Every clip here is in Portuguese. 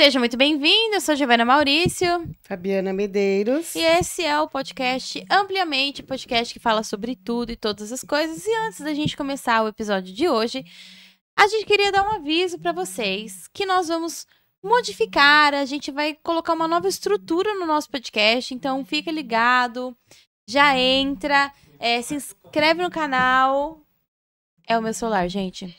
Seja muito bem-vindo, eu sou Giovana Maurício. Fabiana Medeiros. E esse é o podcast Ampliamente, podcast que fala sobre tudo e todas as coisas. E antes da gente começar o episódio de hoje, a gente queria dar um aviso para vocês que nós vamos modificar, a gente vai colocar uma nova estrutura no nosso podcast, então fica ligado, já entra, é, se inscreve no canal. É o meu celular, gente.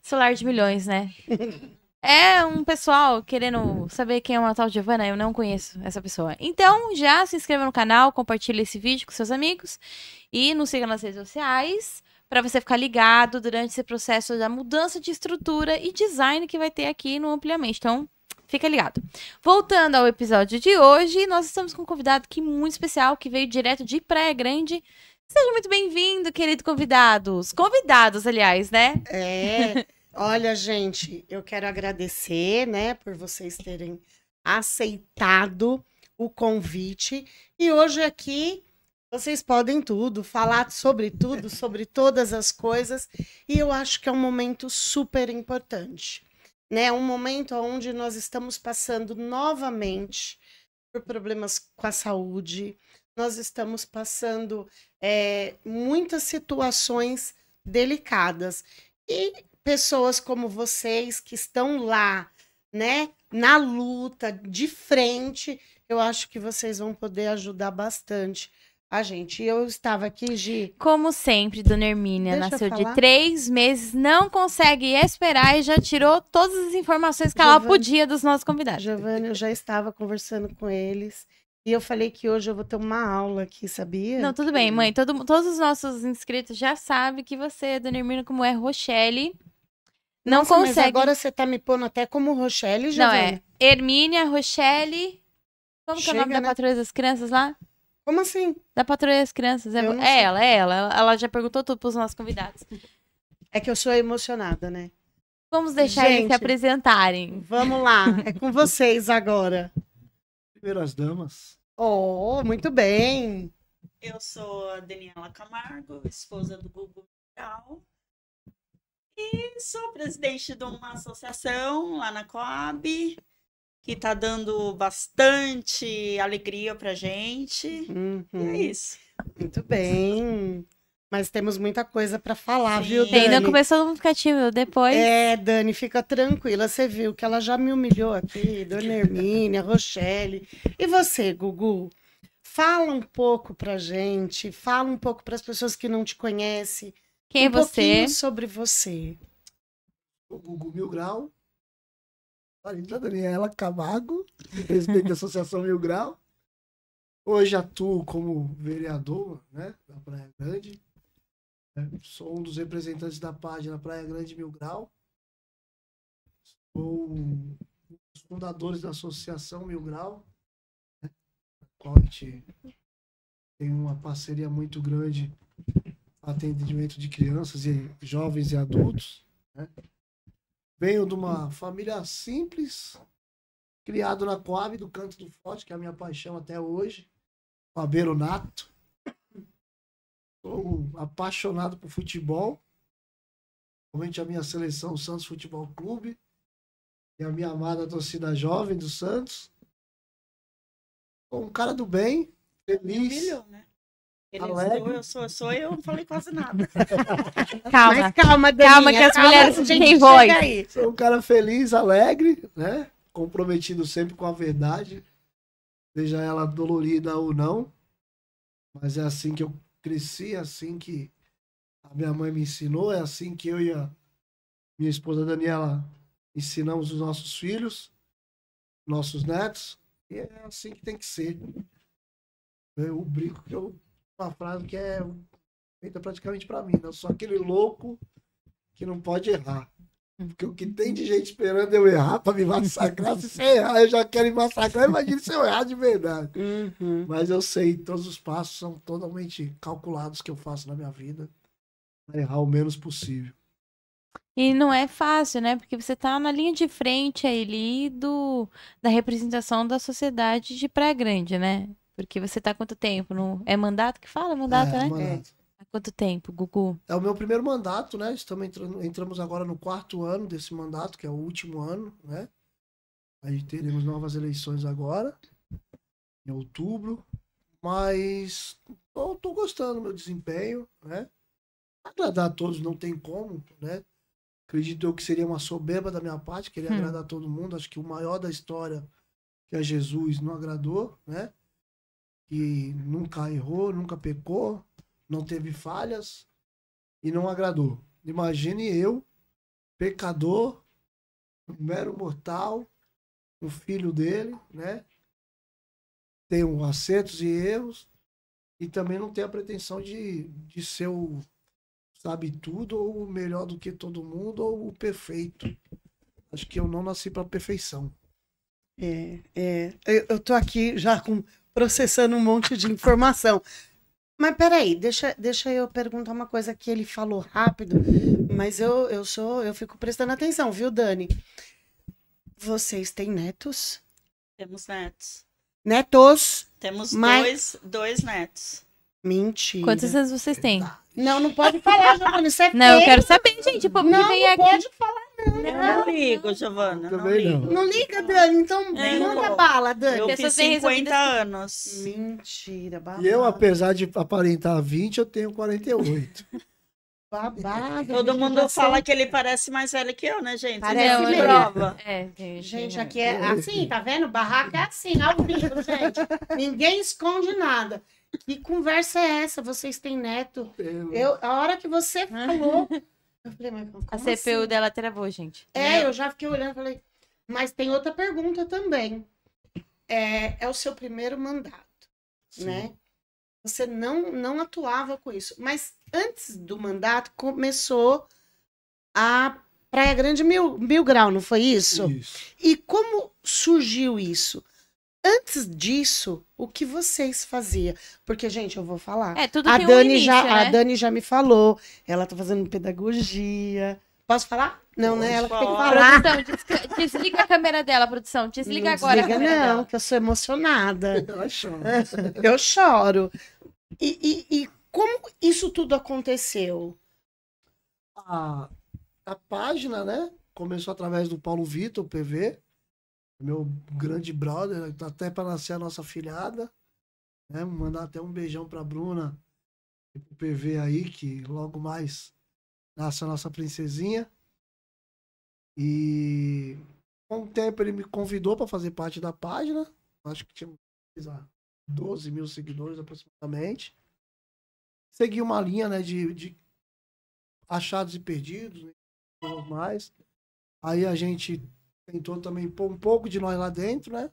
Celular de milhões, né? É um pessoal querendo saber quem é uma tal Giovana, eu não conheço essa pessoa. Então, já se inscreva no canal, compartilhe esse vídeo com seus amigos e nos siga nas redes sociais para você ficar ligado durante esse processo da mudança de estrutura e design que vai ter aqui no ampliamento. Então, fica ligado. Voltando ao episódio de hoje, nós estamos com um convidado que muito especial, que veio direto de Praia Grande. Seja muito bem-vindo, querido convidados. Convidados, aliás, né? É. Olha, gente, eu quero agradecer, né, por vocês terem aceitado o convite. E hoje aqui vocês podem tudo, falar sobre tudo, sobre todas as coisas. E eu acho que é um momento super importante, né? Um momento onde nós estamos passando novamente por problemas com a saúde. Nós estamos passando é, muitas situações delicadas. E pessoas como vocês que estão lá, né, na luta, de frente, eu acho que vocês vão poder ajudar bastante a gente. Eu estava aqui, Gi. Como sempre, Dona Hermínia Deixa nasceu de três meses, não consegue esperar e já tirou todas as informações que ela podia dos nossos convidados. Giovanni, eu já estava conversando com eles. E eu falei que hoje eu vou ter uma aula aqui, sabia? Não, tudo bem, mãe. Todo, todos os nossos inscritos já sabem que você, Dona Hermina, como é Rochelle, não Nossa, consegue. Mas agora você tá me pondo até como Rochelle, já. Não, é. Hermínia, Rochelle. Como Chega, que é o nome né? da patrulha das crianças lá? Como assim? Da patrulha das crianças. É, é, é ela, é ela. Ela já perguntou tudo pros nossos convidados. É que eu sou emocionada, né? Vamos deixar Gente, eles se apresentarem. Vamos lá, é com vocês agora. Primeiro as damas. Oh, muito bem. Eu sou a Daniela Camargo, esposa do Google Mundial. E sou presidente de uma associação lá na Coab, que está dando bastante alegria para gente. Uhum. E é uhum. isso. Muito bem. Mas temos muita coisa para falar, Sim. viu, Dani? Ainda começou a ficar tímido depois. É, Dani, fica tranquila. Você viu que ela já me humilhou aqui, Dona Hermínia, Rochelle. E você, Gugu? Fala um pouco pra gente, fala um pouco para as pessoas que não te conhecem, quem é um é você? Pouquinho sobre você. O Gugu Mil Grau, Parente da Daniela Camargo, presidente da Associação Mil Grau. Hoje atuo como vereador né, da Praia Grande. É, sou um dos representantes da página Praia Grande Mil Grau. Sou um dos fundadores da Associação Mil Grau, né, a qual a gente tem uma parceria muito grande atendimento de crianças e jovens e adultos. Né? Venho de uma família simples, criado na Coab do Canto do Forte, que é a minha paixão até hoje. Fabeiro nato. Sou apaixonado por futebol. Comente a minha seleção, o Santos Futebol Clube. E a minha amada torcida jovem do Santos. Sou um cara do bem, feliz. Humilhou, né? Ele Alegre. sou eu, sou, sou eu, não falei quase nada. calma, Mas calma, calma que as calma, mulheres calma, têm voz. Aí. Sou um cara feliz, alegre, né? Comprometido sempre com a verdade, seja ela dolorida ou não. Mas é assim que eu cresci, é assim que a minha mãe me ensinou, é assim que eu e a minha esposa Daniela ensinamos os nossos filhos, nossos netos, e é assim que tem que ser. Eu é brinco que eu uma frase que é feita praticamente para mim. Né? Eu sou aquele louco que não pode errar. Hum. Porque o que tem de gente esperando eu errar para me massacrar, se você errar, eu já quero me massacrar, imagina se eu errar de verdade. Uhum. Mas eu sei, todos os passos são totalmente calculados que eu faço na minha vida para errar o menos possível. E não é fácil, né? Porque você tá na linha de frente ali do, da representação da sociedade de Praia Grande, né? Porque você tá há quanto tempo? No... É mandato que fala? Mandato, é, né? Mandato. É. Há quanto tempo, Gugu? É o meu primeiro mandato, né? Estamos entrando, entramos agora no quarto ano desse mandato, que é o último ano, né? Aí teremos novas eleições agora, em outubro. Mas eu tô gostando do meu desempenho, né? Agradar a todos não tem como, né? Acredito eu que seria uma soberba da minha parte, querer hum. agradar todo mundo. Acho que o maior da história, que é Jesus, não agradou, né? que nunca errou, nunca pecou, não teve falhas e não agradou. Imagine eu, pecador, um mero mortal, um filho dele, né? Tenho acertos e erros e também não tenho a pretensão de, de ser o sabe tudo ou melhor do que todo mundo ou o perfeito. Acho que eu não nasci para perfeição. É, é. Eu, eu tô aqui já com processando um monte de informação. Mas peraí, deixa, deixa eu perguntar uma coisa que ele falou rápido, mas eu, eu sou, eu fico prestando atenção, viu, Dani? Vocês têm netos? Temos netos. Netos? Temos mas... dois, dois netos. Mentira. Quantos anos vocês têm? Não, não pode falar, Giovanni. Isso é Não, eu quero saber, gente. O não, que vem não aqui. Não pode falar, eu não, ligo, Giovana. Não, não. não liga, Dani. Então é, manda bala, Dani. Eu tenho fiz 50 assim. anos. Mentira, babado. E eu, apesar de aparentar 20, eu tenho 48. babado. Todo mundo fala é que ele parece mais velho que eu, né, gente? Parece não, prova. É, é gente, gente, aqui né? é assim, tá vendo? Barraca é assim, ao vivo, gente. Ninguém esconde nada. Que conversa é essa? Vocês têm neto? Eu, eu a hora que você falou falei, mas A CPU assim? dela travou, gente. É, né? eu já fiquei olhando e falei. Mas tem outra pergunta também. É, é o seu primeiro mandato, Sim. né? Você não, não atuava com isso. Mas antes do mandato, começou a Praia Grande Mil, Mil Grau, não foi isso? Isso. E como surgiu isso? antes disso, o que vocês faziam? Porque, gente, eu vou falar. É, tudo a tem Dani um início, já, né? A Dani já me falou, ela tá fazendo pedagogia. Posso falar? Não, né? Ela falar. tem que falar. Produção, desliga a câmera dela, produção. Desliga não agora desliga, a câmera não, dela. que eu sou emocionada. Eu choro. eu choro. E, e, e como isso tudo aconteceu? A, a página, né? Começou através do Paulo Vitor, PV meu grande brother, até para nascer a nossa filhada. Né? Mandar até um beijão para Bruna e pro PV aí, que logo mais nasce a nossa princesinha. E com o tempo ele me convidou para fazer parte da página. Acho que tinha 12 mil seguidores aproximadamente. Segui uma linha né, de, de achados e perdidos, né? mais. Aí a gente tentou também pôr um pouco de nós lá dentro, né?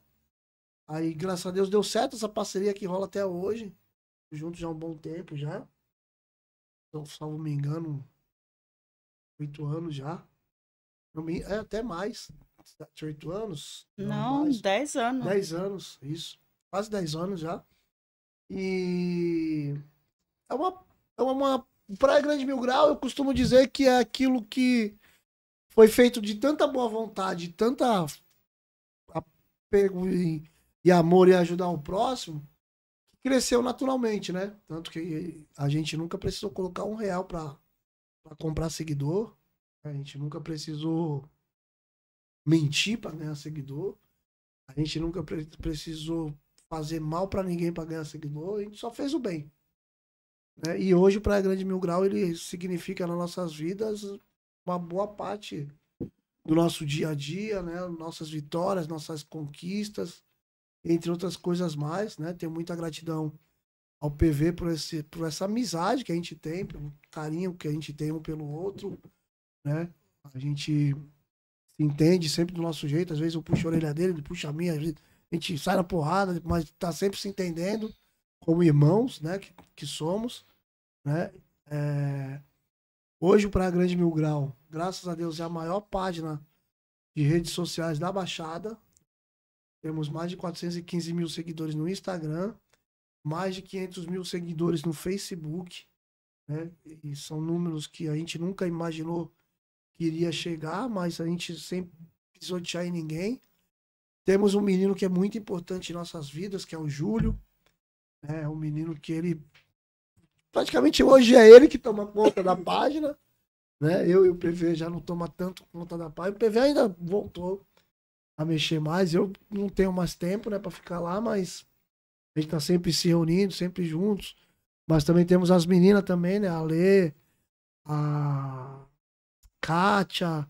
Aí, graças a Deus, deu certo essa parceria que rola até hoje. Juntos já há um bom tempo já. Então, não me engano, oito anos já. É até mais. Sete, oito anos? Não, não dez anos. Dez anos, isso. Quase dez anos já. E é uma, é uma Praia Grande Mil Grau, eu costumo dizer que é aquilo que foi feito de tanta boa vontade, tanta apego e, e amor e ajudar o próximo, que cresceu naturalmente, né? Tanto que a gente nunca precisou colocar um real para comprar seguidor, a gente nunca precisou mentir para ganhar seguidor, a gente nunca pre precisou fazer mal para ninguém para ganhar seguidor, a gente só fez o bem. Né? E hoje, para a Grande Mil Grau, ele significa nas nossas vidas uma boa parte do nosso dia a dia, né? Nossas vitórias, nossas conquistas, entre outras coisas mais, né? Tenho muita gratidão ao PV por, esse, por essa amizade que a gente tem, pelo carinho que a gente tem um pelo outro, né? A gente se entende sempre do nosso jeito, às vezes eu puxo a orelha dele, ele puxa a minha, a gente sai na porrada, mas tá sempre se entendendo como irmãos, né? Que, que somos, né? É... Hoje o Praia Grande Mil Grau, graças a Deus, é a maior página de redes sociais da Baixada. Temos mais de 415 mil seguidores no Instagram, mais de 500 mil seguidores no Facebook. Né? E são números que a gente nunca imaginou que iria chegar, mas a gente sem pisotear em ninguém. Temos um menino que é muito importante em nossas vidas, que é o Júlio. É um menino que ele praticamente hoje é ele que toma conta da página. Né? Eu e o PV já não toma tanto conta da página. O PV ainda voltou a mexer mais. Eu não tenho mais tempo né, para ficar lá, mas a gente está sempre se reunindo, sempre juntos. Mas também temos as meninas também, né? A Lê, a Kátia,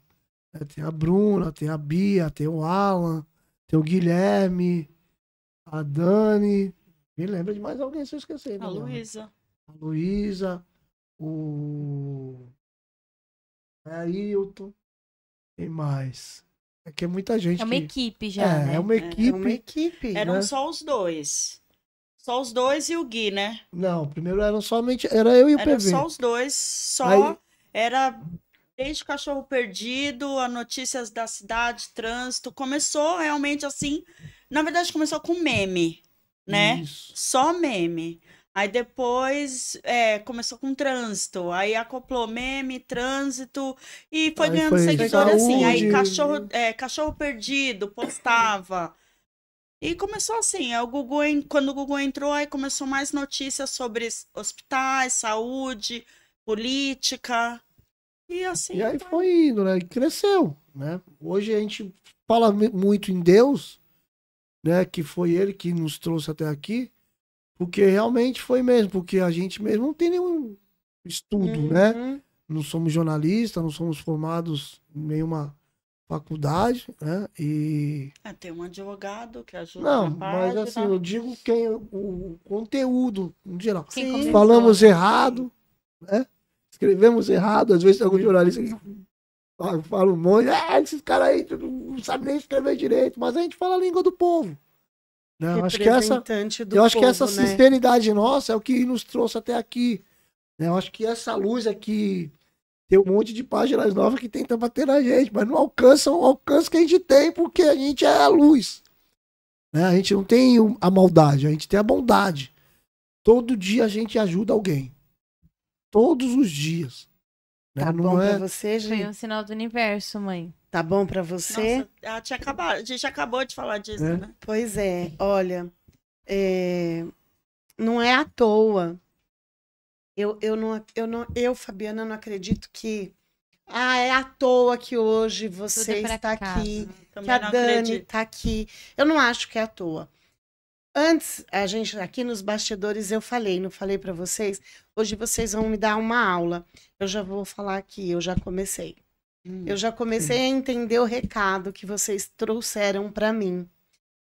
né? tem a Bruna, tem a Bia, tem o Alan, tem o Guilherme, a Dani. Me lembra de mais alguém se eu esqueci. Né, a Luísa a Luísa, o né, Ailton, quem mais? É que é muita gente. É uma que... equipe já. É, né? é uma é, é equipe. É uma equipe né? Eram né? só os dois. Só os dois e o Gui, né? Não, primeiro eram somente. Era eu e o Era PV. só os dois, só. Aí... Era desde o cachorro perdido, a notícias da cidade, trânsito. Começou realmente assim. Na verdade, começou com meme, né? Isso. Só meme. Aí depois é, começou com trânsito, aí acoplou meme, trânsito, e foi aí ganhando foi seguidor saúde. assim. Aí cachorro, é, cachorro perdido, postava. E começou assim, o Google, quando o Google entrou, aí começou mais notícias sobre hospitais, saúde, política. E assim. E aí foi, foi indo, né? E cresceu, né? Hoje a gente fala muito em Deus, né? Que foi ele que nos trouxe até aqui. Porque realmente foi mesmo, porque a gente mesmo não tem nenhum estudo, uhum. né? Não somos jornalistas, não somos formados em nenhuma faculdade, né? E. É, tem um advogado que ajuda. Não, mas assim, tá? eu digo quem é o conteúdo, no geral. Sim, Falamos começou. errado, né? Escrevemos errado, às vezes tem algum uhum. jornalista que fala um monte, é, esses caras aí não sabem nem escrever direito, mas a gente fala a língua do povo. Eu acho que essa, eu acho que essa né? sinceridade nossa é o que nos trouxe até aqui. Né? Eu acho que essa luz aqui tem um monte de páginas novas que tenta bater na gente, mas não alcançam o alcance que a gente tem porque a gente é a luz. Né? A gente não tem a maldade, a gente tem a bondade. Todo dia a gente ajuda alguém. Todos os dias. Né? Tá né? bom não é... você, gente. Foi um sinal do universo, mãe. Tá bom para você? Nossa, acabado, a gente acabou de falar disso, é? né? Pois é, olha, é, não é à toa. Eu, eu, não, eu, não, eu, Fabiana, não acredito que. Ah, é à toa que hoje você é está casa. aqui, hum, Também que a Dani está aqui. Eu não acho que é à toa. Antes, a gente aqui nos bastidores eu falei, não falei para vocês. Hoje vocês vão me dar uma aula. Eu já vou falar aqui, eu já comecei. Hum. Eu já comecei a entender o recado que vocês trouxeram para mim.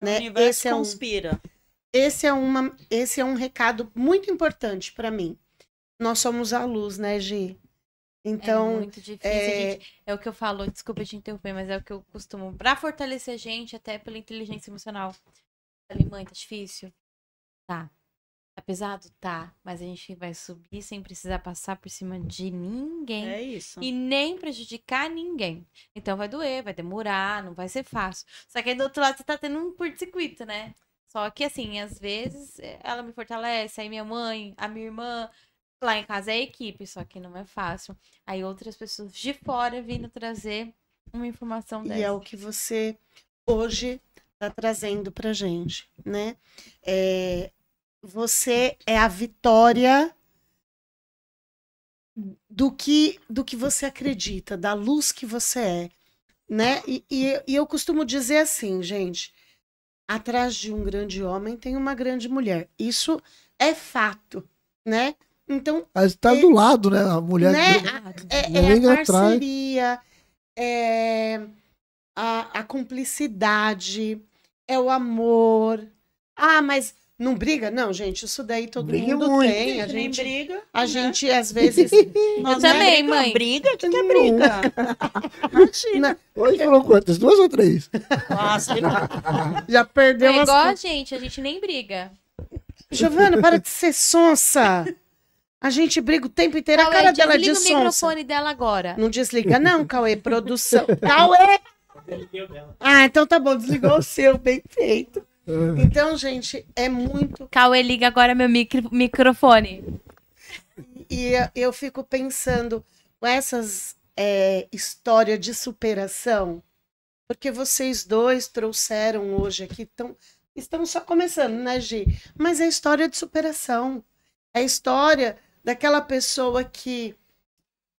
Né? O universo esse é conspira. um, esse, é uma, esse é um recado muito importante para mim. Nós somos a luz, né, Gi? É então, é muito difícil. É... Gente, é o que eu falo, desculpa te interromper, mas é o que eu costumo. para fortalecer a gente, até pela inteligência emocional. Eu falei, mãe, tá difícil? Tá. Apesar tá do tá, mas a gente vai subir sem precisar passar por cima de ninguém. É isso. E nem prejudicar ninguém. Então vai doer, vai demorar, não vai ser fácil. Só que aí do outro lado você tá tendo um curto-circuito, né? Só que assim, às vezes eh, ela me fortalece, aí minha mãe, a minha irmã, lá em casa é equipe, só que não é fácil. Aí outras pessoas de fora vindo trazer uma informação dessa. E é o que você hoje tá trazendo pra gente, né? É, você é a vitória do que do que você acredita, da luz que você é, né? E, e, e eu costumo dizer assim, gente, atrás de um grande homem tem uma grande mulher. Isso é fato, né? Então, mas tá é, do lado, né? A mulher né? Que... É, é, é a parceria, atrás. é a, a cumplicidade, é o amor. Ah, mas não briga? Não, gente, isso daí todo briga mundo muito. tem. A gente, Nem briga. A né? gente, às vezes. eu é também, briga, mãe. Briga? que, que é briga? Imagina. Hoje falou quantas? Duas ou três? Nossa, já perdeu É igual a gente, a gente nem briga. Giovana, para de ser sonsa. A gente briga o tempo inteiro. Cauê, a cara dela de sonsa. o microfone dela agora. Não desliga, não, Cauê. Produção. Cauê! Ah, então tá bom. Desligou o seu. Bem feito. Ah. Então, gente, é muito. Cauê, liga agora meu micro... microfone. E eu fico pensando, com essas é, histórias de superação, porque vocês dois trouxeram hoje aqui, tão, estão só começando, né, Gi? Mas é história de superação. É história daquela pessoa que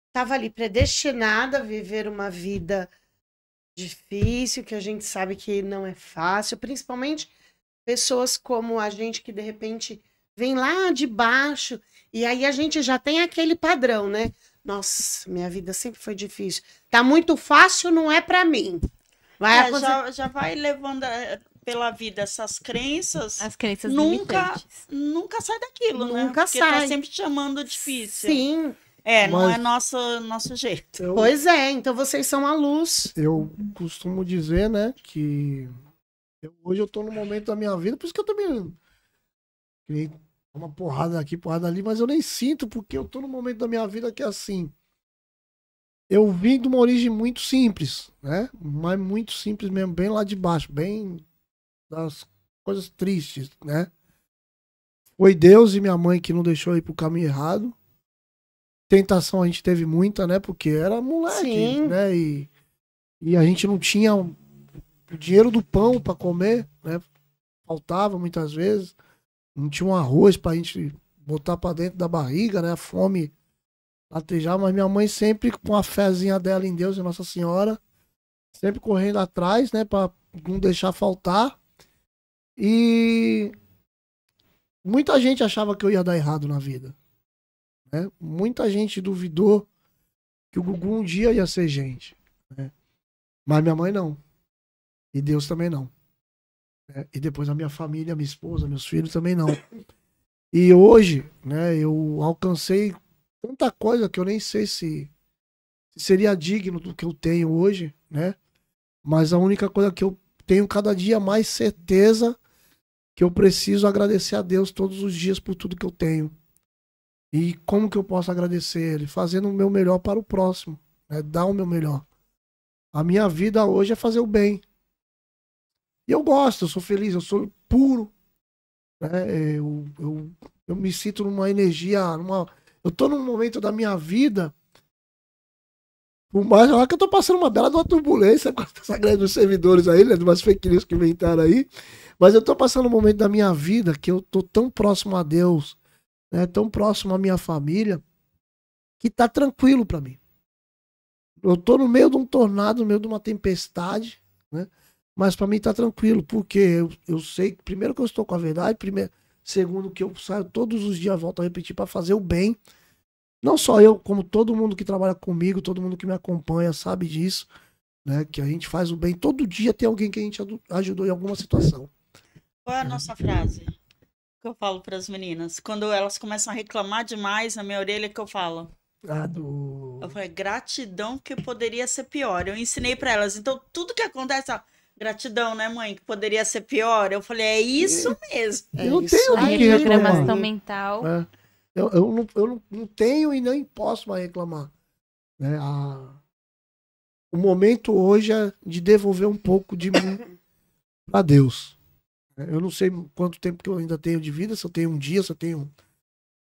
estava ali predestinada a viver uma vida difícil, que a gente sabe que não é fácil, principalmente pessoas como a gente que de repente vem lá de baixo e aí a gente já tem aquele padrão, né? Nossa, minha vida sempre foi difícil. Tá muito fácil, não é para mim. Vai é, acontecer... já, já vai levando eh, pela vida essas crenças. As crenças nunca limitantes. nunca sai daquilo, né? nunca né? Porque tá sai. tá sempre chamando difícil. Sim. É, Mas... não é nosso, nosso jeito. Eu... Pois é, então vocês são a luz. Eu costumo dizer, né, que eu, hoje eu tô no momento da minha vida, por isso que eu também criei uma porrada aqui, porrada ali, mas eu nem sinto, porque eu tô no momento da minha vida que é assim. Eu vim de uma origem muito simples, né? Mas muito simples mesmo, bem lá de baixo, bem das coisas tristes, né? Foi Deus e minha mãe que não deixou ir pro caminho errado tentação a gente teve muita, né? Porque era moleque, Sim. né? E, e a gente não tinha o dinheiro do pão para comer, né? Faltava muitas vezes. Não tinha um arroz pra gente botar para dentro da barriga, né? A fome latejava, mas minha mãe sempre com a fezinha dela em Deus e Nossa Senhora, sempre correndo atrás, né, para não deixar faltar. E muita gente achava que eu ia dar errado na vida. Né? Muita gente duvidou que o Gugu um dia ia ser gente. Né? Mas minha mãe não. E Deus também não. Né? E depois a minha família, minha esposa, meus filhos também não. E hoje, né, eu alcancei tanta coisa que eu nem sei se, se seria digno do que eu tenho hoje, né? Mas a única coisa que eu tenho cada dia mais certeza que eu preciso agradecer a Deus todos os dias por tudo que eu tenho. E como que eu posso agradecer ele? Fazendo o meu melhor para o próximo, né? dar o meu melhor. A minha vida hoje é fazer o bem. E eu gosto, eu sou feliz, eu sou puro. Né? Eu, eu, eu me sinto numa energia, numa... eu tô num momento da minha vida por mais acho que eu tô passando uma bela uma turbulência com essa greve dos servidores aí, né? De fake news que inventaram aí. Mas eu tô passando um momento da minha vida que eu tô tão próximo a Deus, né, tão próximo à minha família, que tá tranquilo para mim. Eu tô no meio de um tornado, no meio de uma tempestade, né? Mas para mim tá tranquilo, porque eu, eu sei que primeiro que eu estou com a verdade, primeiro, segundo que eu saio todos os dias, volto a repetir para fazer o bem. Não só eu, como todo mundo que trabalha comigo, todo mundo que me acompanha sabe disso, né? Que a gente faz o bem todo dia tem alguém que a gente ajudou em alguma situação. Qual é a nossa frase? que eu falo para as meninas. Quando elas começam a reclamar demais na minha orelha, que eu falo. Ah, do. Eu falei, gratidão que poderia ser pior. Eu ensinei para elas. Então, tudo que acontece, ó, gratidão, né, mãe? Que poderia ser pior. Eu falei, é isso é. mesmo. É eu isso. tenho que reclamação mental. É. Eu, eu, não, eu não, não tenho e nem posso mais reclamar. Né? A... O momento hoje é de devolver um pouco de mim para Deus. Eu não sei quanto tempo que eu ainda tenho de vida, se eu tenho um dia, se eu tenho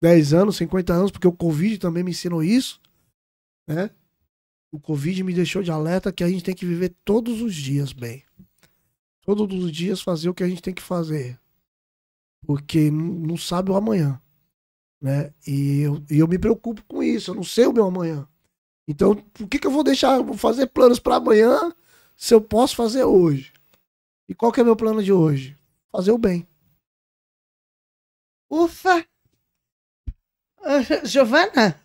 10 anos, 50 anos, porque o Covid também me ensinou isso, né? O Covid me deixou de alerta que a gente tem que viver todos os dias bem. Todos os dias fazer o que a gente tem que fazer. Porque não sabe o amanhã. Né? E eu, e eu me preocupo com isso, eu não sei o meu amanhã. Então, por que, que eu vou deixar vou fazer planos para amanhã se eu posso fazer hoje? E qual que é meu plano de hoje? fazer o bem. Ufa! Ah, Giovana?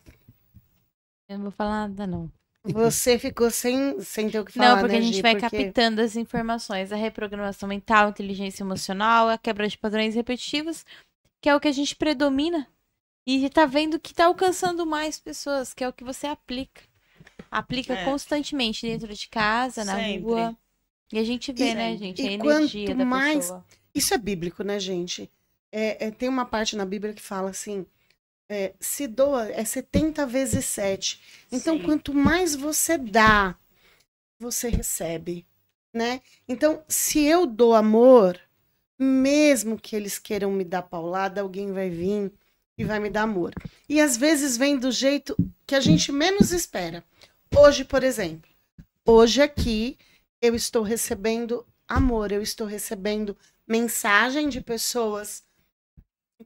Eu não vou falar nada, não. Você ficou sem, sem ter o que falar. Não, porque né, a gente Gi, vai porque... captando as informações, a reprogramação mental, a inteligência emocional, a quebra de padrões repetitivos, que é o que a gente predomina. E tá vendo que tá alcançando mais pessoas, que é o que você aplica. Aplica é. constantemente dentro de casa, na Sempre. rua. E a gente vê, e, né, gente? E a energia quanto da mais pessoa. Isso é bíblico, né, gente? É, é, tem uma parte na Bíblia que fala assim: é, se doa é 70 vezes 7. Então, Sim. quanto mais você dá, você recebe. Né? Então, se eu dou amor, mesmo que eles queiram me dar paulada, alguém vai vir e vai me dar amor. E às vezes vem do jeito que a gente menos espera. Hoje, por exemplo, hoje aqui eu estou recebendo amor, eu estou recebendo mensagem de pessoas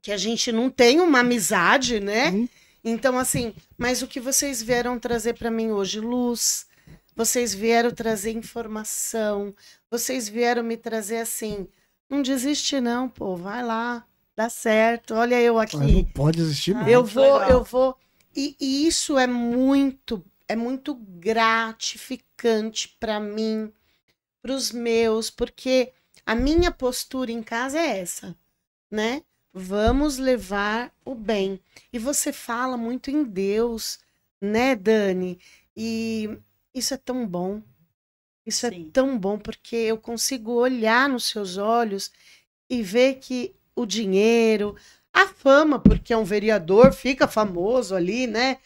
que a gente não tem uma amizade, né? Uhum. Então, assim, mas o que vocês vieram trazer para mim hoje? Luz, vocês vieram trazer informação, vocês vieram me trazer assim. Não desiste, não, pô, vai lá, dá certo, olha eu aqui. Mas não pode desistir, não. Eu vou, eu vou. E, e isso é muito, é muito gratificante para mim, para os meus, porque a minha postura em casa é essa, né? Vamos levar o bem. E você fala muito em Deus, né, Dani? E isso é tão bom. Isso é Sim. é tão bom porque eu consigo olhar nos seus olhos e ver que o dinheiro, a fama, porque um vereador fica famoso ali, né?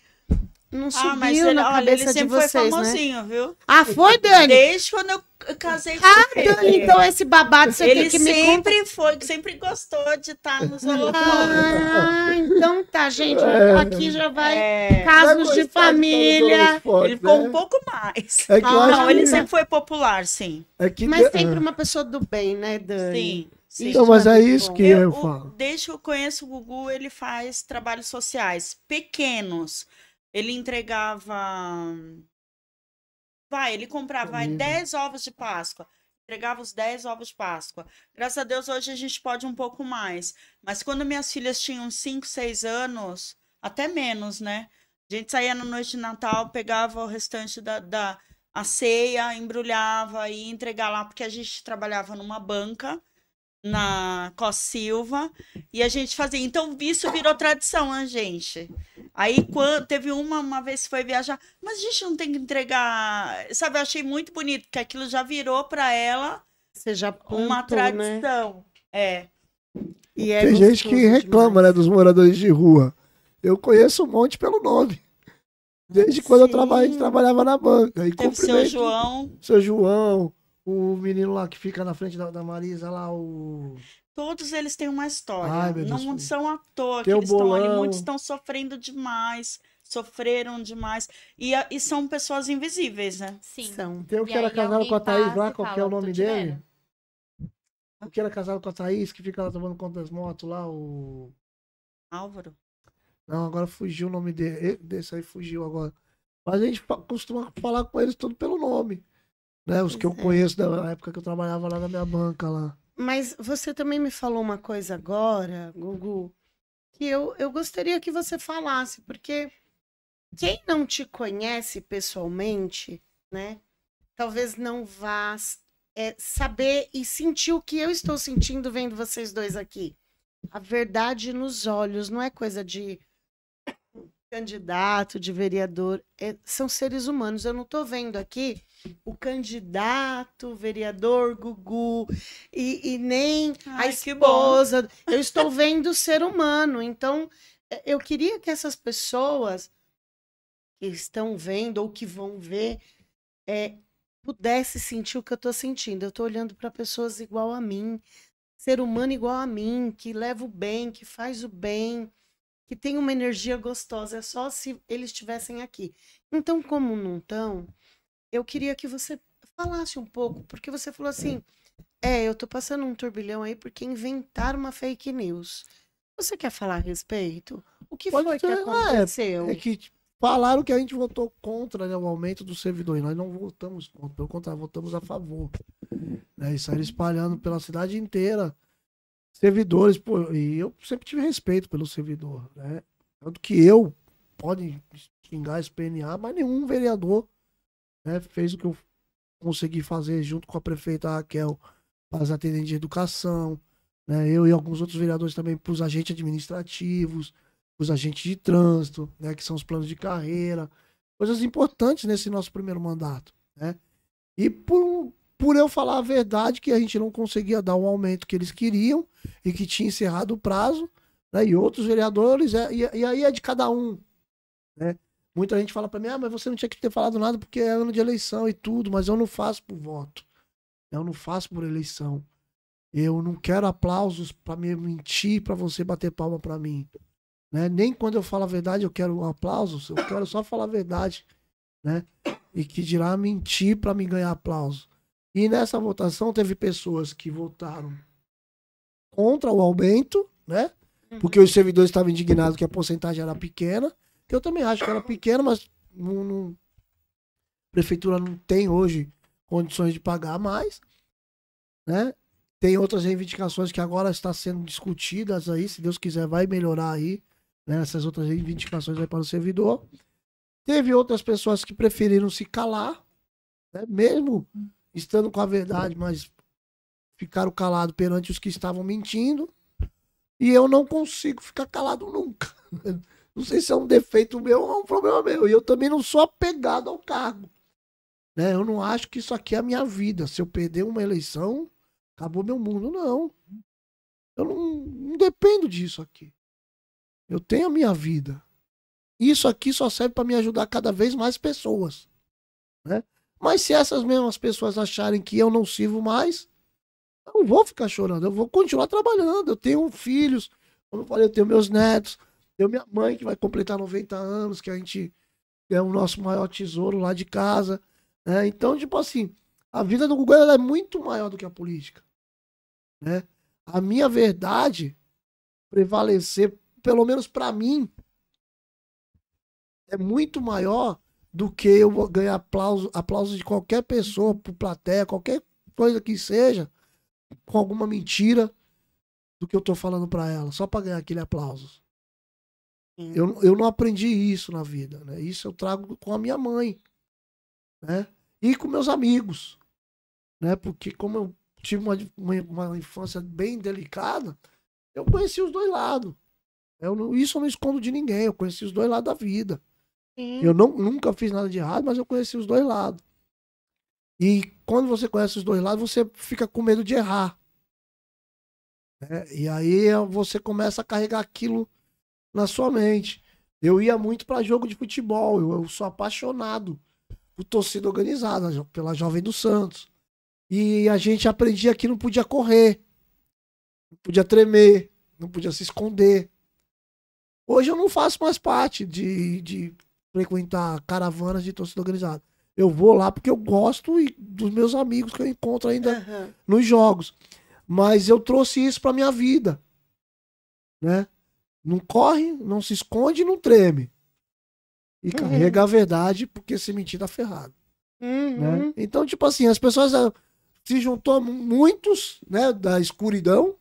não subiu ah, mas ele, na olha, cabeça de vocês, foi né? famosinho, né? viu? Ah, foi, Dani? Desde quando eu casei com ah, ele. Dani, então esse babado você tem que me Ele sempre foi, sempre gostou de estar nos holofotes. Ah, então tá, gente. É. Aqui já vai é. casos de família. ele ficou né? um pouco mais. É ah, não, ele sempre foi popular, sim. É mas de... sempre uma pessoa do bem, né, Dani? Sim. Sim, então, é mas é isso que eu, eu falo. O, desde que eu conheço o Gugu, ele faz trabalhos sociais pequenos, ele entregava. Vai, ele comprava uhum. 10 ovos de Páscoa. Entregava os 10 ovos de Páscoa. Graças a Deus, hoje a gente pode um pouco mais. Mas quando minhas filhas tinham 5, 6 anos, até menos, né? A gente saía na noite de Natal, pegava o restante da, da a ceia, embrulhava e entregava lá, porque a gente trabalhava numa banca na Cos Silva e a gente fazia. Então, isso virou tradição, né, gente? Aí quando, teve uma, uma vez que foi viajar, mas a gente não tem que entregar. Sabe, eu achei muito bonito, que aquilo já virou para ela uma né? tradição. Né? É. E é tem gente que reclama, demais. né, dos moradores de rua. Eu conheço um monte pelo nome. Desde quando eu trabalhei, trabalhava na banca. E Teve seu João. Seu João, o menino lá que fica na frente da, da Marisa, lá, o. Todos eles têm uma história. Ai, não Deus são à toa que eles bolão. estão ali. Muitos estão sofrendo demais, sofreram demais. E, e são pessoas invisíveis, né? Sim. São. Tem o que era casado com a Thaís lá, qual que é o nome dele? O que era casado com a Thaís, que fica lá tomando conta das motos lá, o. Álvaro? Não, agora fugiu o nome dele. Desse aí fugiu agora. Mas a gente costuma falar com eles tudo pelo nome. Né? Os que eu é. conheço da época que eu trabalhava lá na minha banca lá. Mas você também me falou uma coisa agora, Gugu, que eu, eu gostaria que você falasse, porque quem não te conhece pessoalmente, né, talvez não vá é, saber e sentir o que eu estou sentindo vendo vocês dois aqui. A verdade nos olhos, não é coisa de candidato, de vereador, é, são seres humanos. Eu não estou vendo aqui o candidato, vereador Gugu, e, e nem Ai, a esposa. Eu estou vendo o ser humano. Então, é, eu queria que essas pessoas que estão vendo ou que vão ver é, pudesse sentir o que eu estou sentindo. Eu estou olhando para pessoas igual a mim, ser humano igual a mim, que leva o bem, que faz o bem, que tem uma energia gostosa. É só se eles estivessem aqui. Então, como não estão, eu queria que você falasse um pouco, porque você falou assim: é, eu tô passando um turbilhão aí porque inventaram uma fake news. Você quer falar a respeito? O que Pode foi que aconteceu? É, é, que falaram que a gente votou contra né, o aumento do servidor. E nós não votamos contra, pelo contrário, votamos a favor. Né, e saíram espalhando pela cidade inteira servidores. Pô, e eu sempre tive respeito pelo servidor. Né? Tanto que eu, pode xingar, PNA, mas nenhum vereador né, fez o que eu consegui fazer junto com a prefeita Raquel para as atendentes de educação, né, eu e alguns outros vereadores também para os agentes administrativos, os agentes de trânsito, né, que são os planos de carreira, coisas importantes nesse nosso primeiro mandato, né? E por, por eu falar a verdade que a gente não conseguia dar o aumento que eles queriam e que tinha encerrado o prazo, né, e outros vereadores, é, e, e aí é de cada um, né? Muita gente fala para mim, ah, mas você não tinha que ter falado nada porque é ano de eleição e tudo, mas eu não faço por voto. Eu não faço por eleição. Eu não quero aplausos para me mentir, para você bater palma para mim. Né? Nem quando eu falo a verdade eu quero aplausos, eu quero só falar a verdade. Né? E que dirá mentir para me ganhar aplauso. E nessa votação teve pessoas que votaram contra o aumento, né? Uhum. Porque os servidores estavam indignados que a porcentagem era pequena que eu também acho que era é pequena, mas não, não, a prefeitura não tem hoje condições de pagar mais, né? Tem outras reivindicações que agora está sendo discutidas aí, se Deus quiser vai melhorar aí, né? Essas outras reivindicações aí para o servidor. Teve outras pessoas que preferiram se calar, né? mesmo estando com a verdade, mas ficaram calados perante os que estavam mentindo. E eu não consigo ficar calado nunca. Não sei se é um defeito meu ou é um problema meu. E eu também não sou apegado ao cargo. Né? Eu não acho que isso aqui é a minha vida. Se eu perder uma eleição, acabou meu mundo. Não. Eu não, não dependo disso aqui. Eu tenho a minha vida. Isso aqui só serve para me ajudar cada vez mais pessoas. Né? Mas se essas mesmas pessoas acharem que eu não sirvo mais, eu não vou ficar chorando. Eu vou continuar trabalhando. Eu tenho filhos. Como eu falei, eu tenho meus netos eu minha mãe, que vai completar 90 anos, que a gente é o nosso maior tesouro lá de casa. Né? Então, tipo assim, a vida do ela é muito maior do que a política. Né? A minha verdade prevalecer, pelo menos para mim, é muito maior do que eu ganhar aplauso, aplauso de qualquer pessoa, por plateia, qualquer coisa que seja, com alguma mentira do que eu tô falando para ela, só para ganhar aquele aplauso. Uhum. Eu, eu não aprendi isso na vida, né? Isso eu trago com a minha mãe, né? E com meus amigos, né? Porque como eu tive uma, uma, uma infância bem delicada, eu conheci os dois lados. Eu não, isso eu não escondo de ninguém, eu conheci os dois lados da vida. Sim. Eu não, nunca fiz nada de errado, mas eu conheci os dois lados. E quando você conhece os dois lados, você fica com medo de errar. Né? E aí é, você começa a carregar aquilo na sua mente. Eu ia muito para jogo de futebol, eu, eu, sou apaixonado por torcida organizada, pela Jovem do Santos. E a gente aprendia que não podia correr, não podia tremer, não podia se esconder. Hoje eu não faço mais parte de, de frequentar caravanas de torcida organizada. Eu vou lá porque eu gosto e dos meus amigos que eu encontro ainda uhum. nos jogos. Mas eu trouxe isso para minha vida, né? Não corre, não se esconde, não treme. E uhum. carrega a verdade, porque se mentir tá ferrado. Né? Uhum. Né? Então, tipo assim, as pessoas ah, se juntou muitos, né, da escuridão,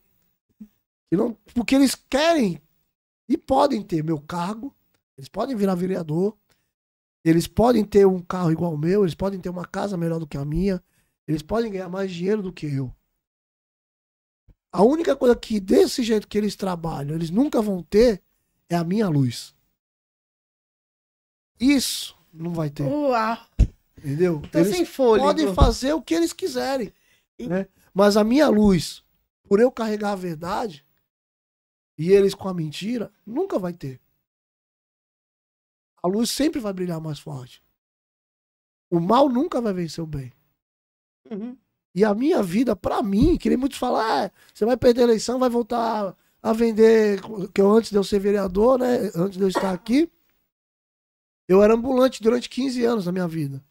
e não, porque eles querem e podem ter meu cargo, eles podem virar vereador, eles podem ter um carro igual ao meu, eles podem ter uma casa melhor do que a minha, eles podem ganhar mais dinheiro do que eu. A única coisa que, desse jeito que eles trabalham, eles nunca vão ter é a minha luz. Isso não vai ter. Uau. Entendeu? Tô eles sem fôlego. podem fazer o que eles quiserem. E... Né? Mas a minha luz, por eu carregar a verdade, e eles com a mentira, nunca vai ter. A luz sempre vai brilhar mais forte. O mal nunca vai vencer o bem. Uhum. E a minha vida, para mim, que nem muitos falam, ah, você vai perder a eleição, vai voltar a vender, que eu antes de eu ser vereador, né, antes de eu estar aqui, eu era ambulante durante 15 anos da minha vida.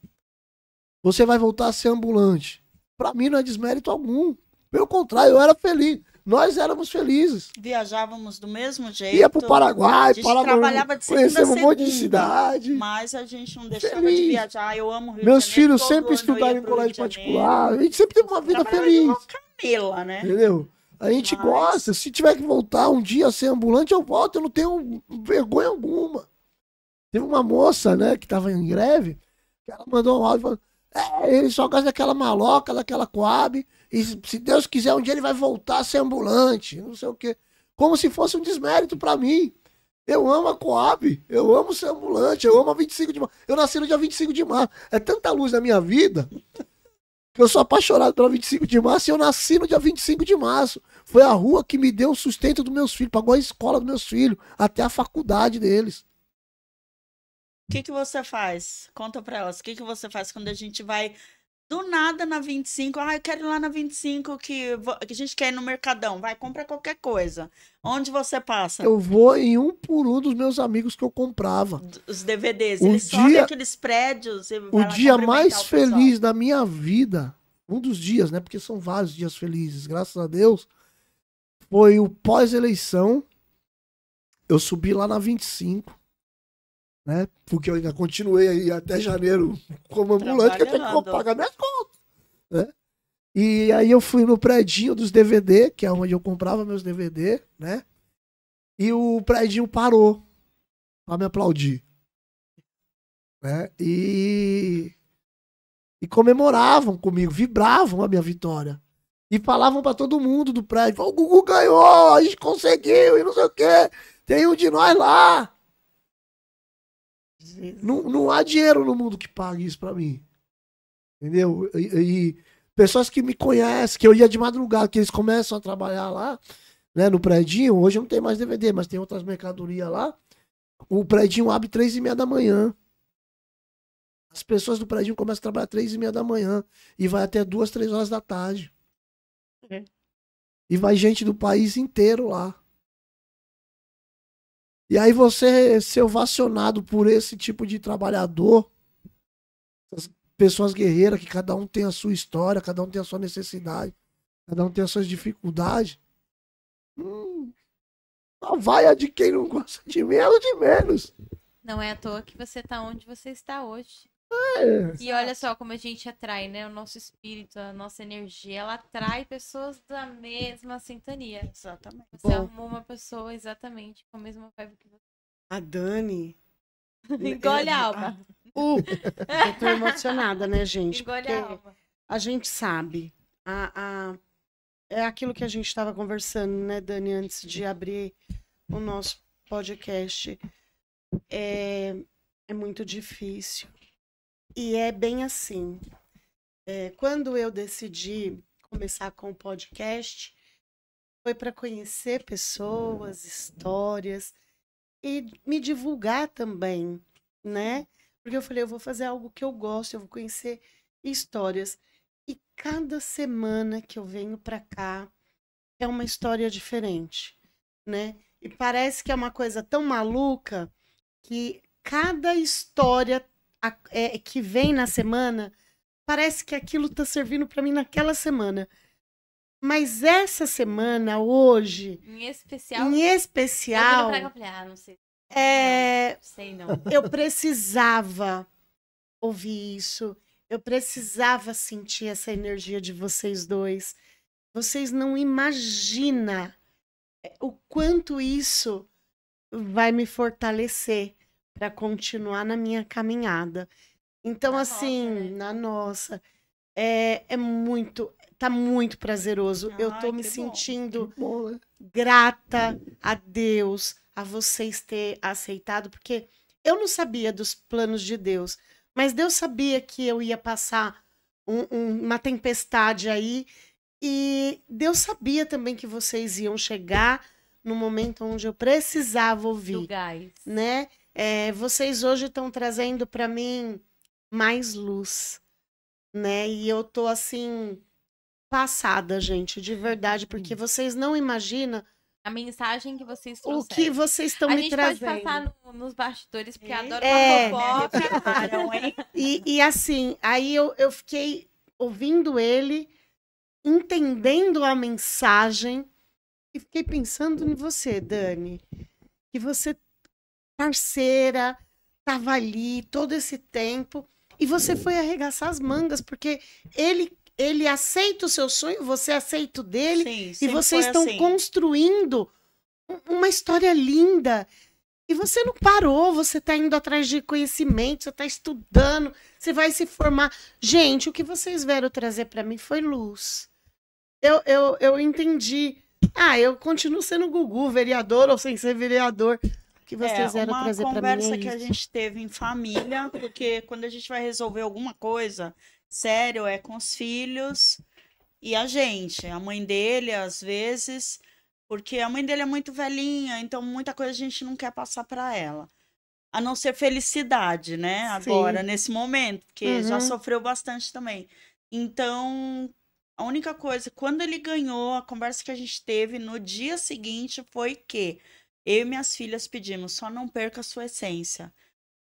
Você vai voltar a ser ambulante. Para mim não é desmérito algum. Pelo contrário, eu era feliz. Nós éramos felizes. Viajávamos do mesmo jeito. Ia para o Paraguai, Paraguai. trabalhava de segunda Conhecemos segunda, um monte de cidade. Mas a gente não deixava feliz. de viajar. Eu amo o Rio Meus de Janeiro, filhos sempre estudaram em colégio particular. A gente sempre teve uma vida feliz. Uma camela, né? Entendeu? A gente mas... gosta. Se tiver que voltar um dia a ser ambulante, eu volto. Eu não tenho vergonha alguma. Teve uma moça, né, que estava em greve, que ela mandou um áudio falou: é, ele só gosta daquela maloca, daquela coab, e se Deus quiser, um dia ele vai voltar a ser ambulante, não sei o quê. Como se fosse um desmérito para mim. Eu amo a Coab, eu amo ser ambulante, eu amo a 25 de março. Eu nasci no dia 25 de março. É tanta luz na minha vida que eu sou apaixonado pela 25 de março e eu nasci no dia 25 de março. Foi a rua que me deu o sustento dos meus filhos, pagou a escola dos meus filhos, até a faculdade deles. O que, que você faz? Conta para elas. O que, que você faz quando a gente vai do nada na 25, ah, eu quero ir lá na 25 que, que a gente quer ir no Mercadão. Vai, compra qualquer coisa. Onde você passa? Eu vou em um por um dos meus amigos que eu comprava. Os DVDs. O eles dia, sobem aqueles prédios. o dia mais o feliz da minha vida, um dos dias, né? Porque são vários dias felizes, graças a Deus, foi o pós-eleição. Eu subi lá na 25 né? Porque eu ainda continuei aí até janeiro como ambulante, que eu tenho que pagar minhas contas, né? E aí eu fui no predinho dos DVD, que é onde eu comprava meus DVD, né? E o predinho parou pra me aplaudir, né? E e comemoravam comigo, vibravam a minha vitória. E falavam para todo mundo do prédio: o Gugu ganhou, a gente conseguiu e não sei o quê. Tem um de nós lá. Não, não há dinheiro no mundo que pague isso pra mim. Entendeu? E, e pessoas que me conhecem, que eu ia de madrugada, que eles começam a trabalhar lá, né, no prédio. Hoje não tem mais DVD, mas tem outras mercadorias lá. O prédio abre três e meia da manhã. As pessoas do prédio começam a trabalhar três e meia da manhã e vai até duas, três horas da tarde. É. E vai gente do país inteiro lá. E aí você ser ovacionado por esse tipo de trabalhador, essas pessoas guerreiras, que cada um tem a sua história, cada um tem a sua necessidade, cada um tem as suas dificuldades. Hum, a vaia de quem não gosta de menos de menos. Não é à toa que você está onde você está hoje. É. e olha só como a gente atrai, né? O nosso espírito, a nossa energia, ela atrai pessoas da mesma sintonia. Exatamente. Você Bom. arrumou uma pessoa exatamente com a mesma vibe que você. A Dani. Engole a é alma. Ah, uh, eu tô emocionada, né, gente? Engole a alma. A gente sabe. A, a, é aquilo que a gente estava conversando, né, Dani, antes de abrir o nosso podcast. É, é muito difícil e é bem assim. É, quando eu decidi começar com o podcast, foi para conhecer pessoas, histórias e me divulgar também, né? Porque eu falei, eu vou fazer algo que eu gosto, eu vou conhecer histórias. E cada semana que eu venho para cá é uma história diferente, né? E parece que é uma coisa tão maluca que cada história a, é, que vem na semana, parece que aquilo está servindo para mim naquela semana. Mas essa semana, hoje. Em especial. Em especial. Eu não sei. É, não sei, não. É, eu precisava ouvir isso. Eu precisava sentir essa energia de vocês dois. Vocês não imaginam é, o quanto isso vai me fortalecer para continuar na minha caminhada. Então, na assim, nossa, né? na nossa, é, é muito, tá muito prazeroso. eu tô me sentindo grata a Deus, a vocês ter aceitado, porque eu não sabia dos planos de Deus, mas Deus sabia que eu ia passar um, um, uma tempestade aí, e Deus sabia também que vocês iam chegar no momento onde eu precisava ouvir, né? é, vocês hoje estão trazendo para mim mais luz, né? E eu tô assim passada, gente, de verdade, porque uhum. vocês não imaginam a mensagem que vocês trouxeram. O que vocês estão me trazendo. A gente pode passar no, nos bastidores, porque é. adoro é. fofoca. e, e assim, aí eu, eu fiquei ouvindo ele, entendendo a mensagem, e fiquei pensando em você, Dani, que você parceira, estava ali todo esse tempo e você foi arregaçar as mangas, porque ele ele aceita o seu sonho, você aceita o dele Sim, e vocês estão assim. construindo uma história linda. E você não parou, você está indo atrás de conhecimento, você está estudando, você vai se formar. Gente, o que vocês vieram trazer para mim foi luz. Eu, eu, eu entendi. Ah, eu continuo sendo Gugu, vereador ou sem ser vereador que é, vocês é, trazer para mim? uma conversa que a gente teve em família, porque quando a gente vai resolver alguma coisa, sério, é com os filhos e a gente, a mãe dele, às vezes, porque a mãe dele é muito velhinha, então muita coisa a gente não quer passar para ela. A não ser felicidade, né? Agora, nesse momento, porque uhum. já sofreu bastante também. Então, a única coisa, quando ele ganhou, a conversa que a gente teve no dia seguinte foi que eu e minhas filhas pedimos, só não perca a sua essência.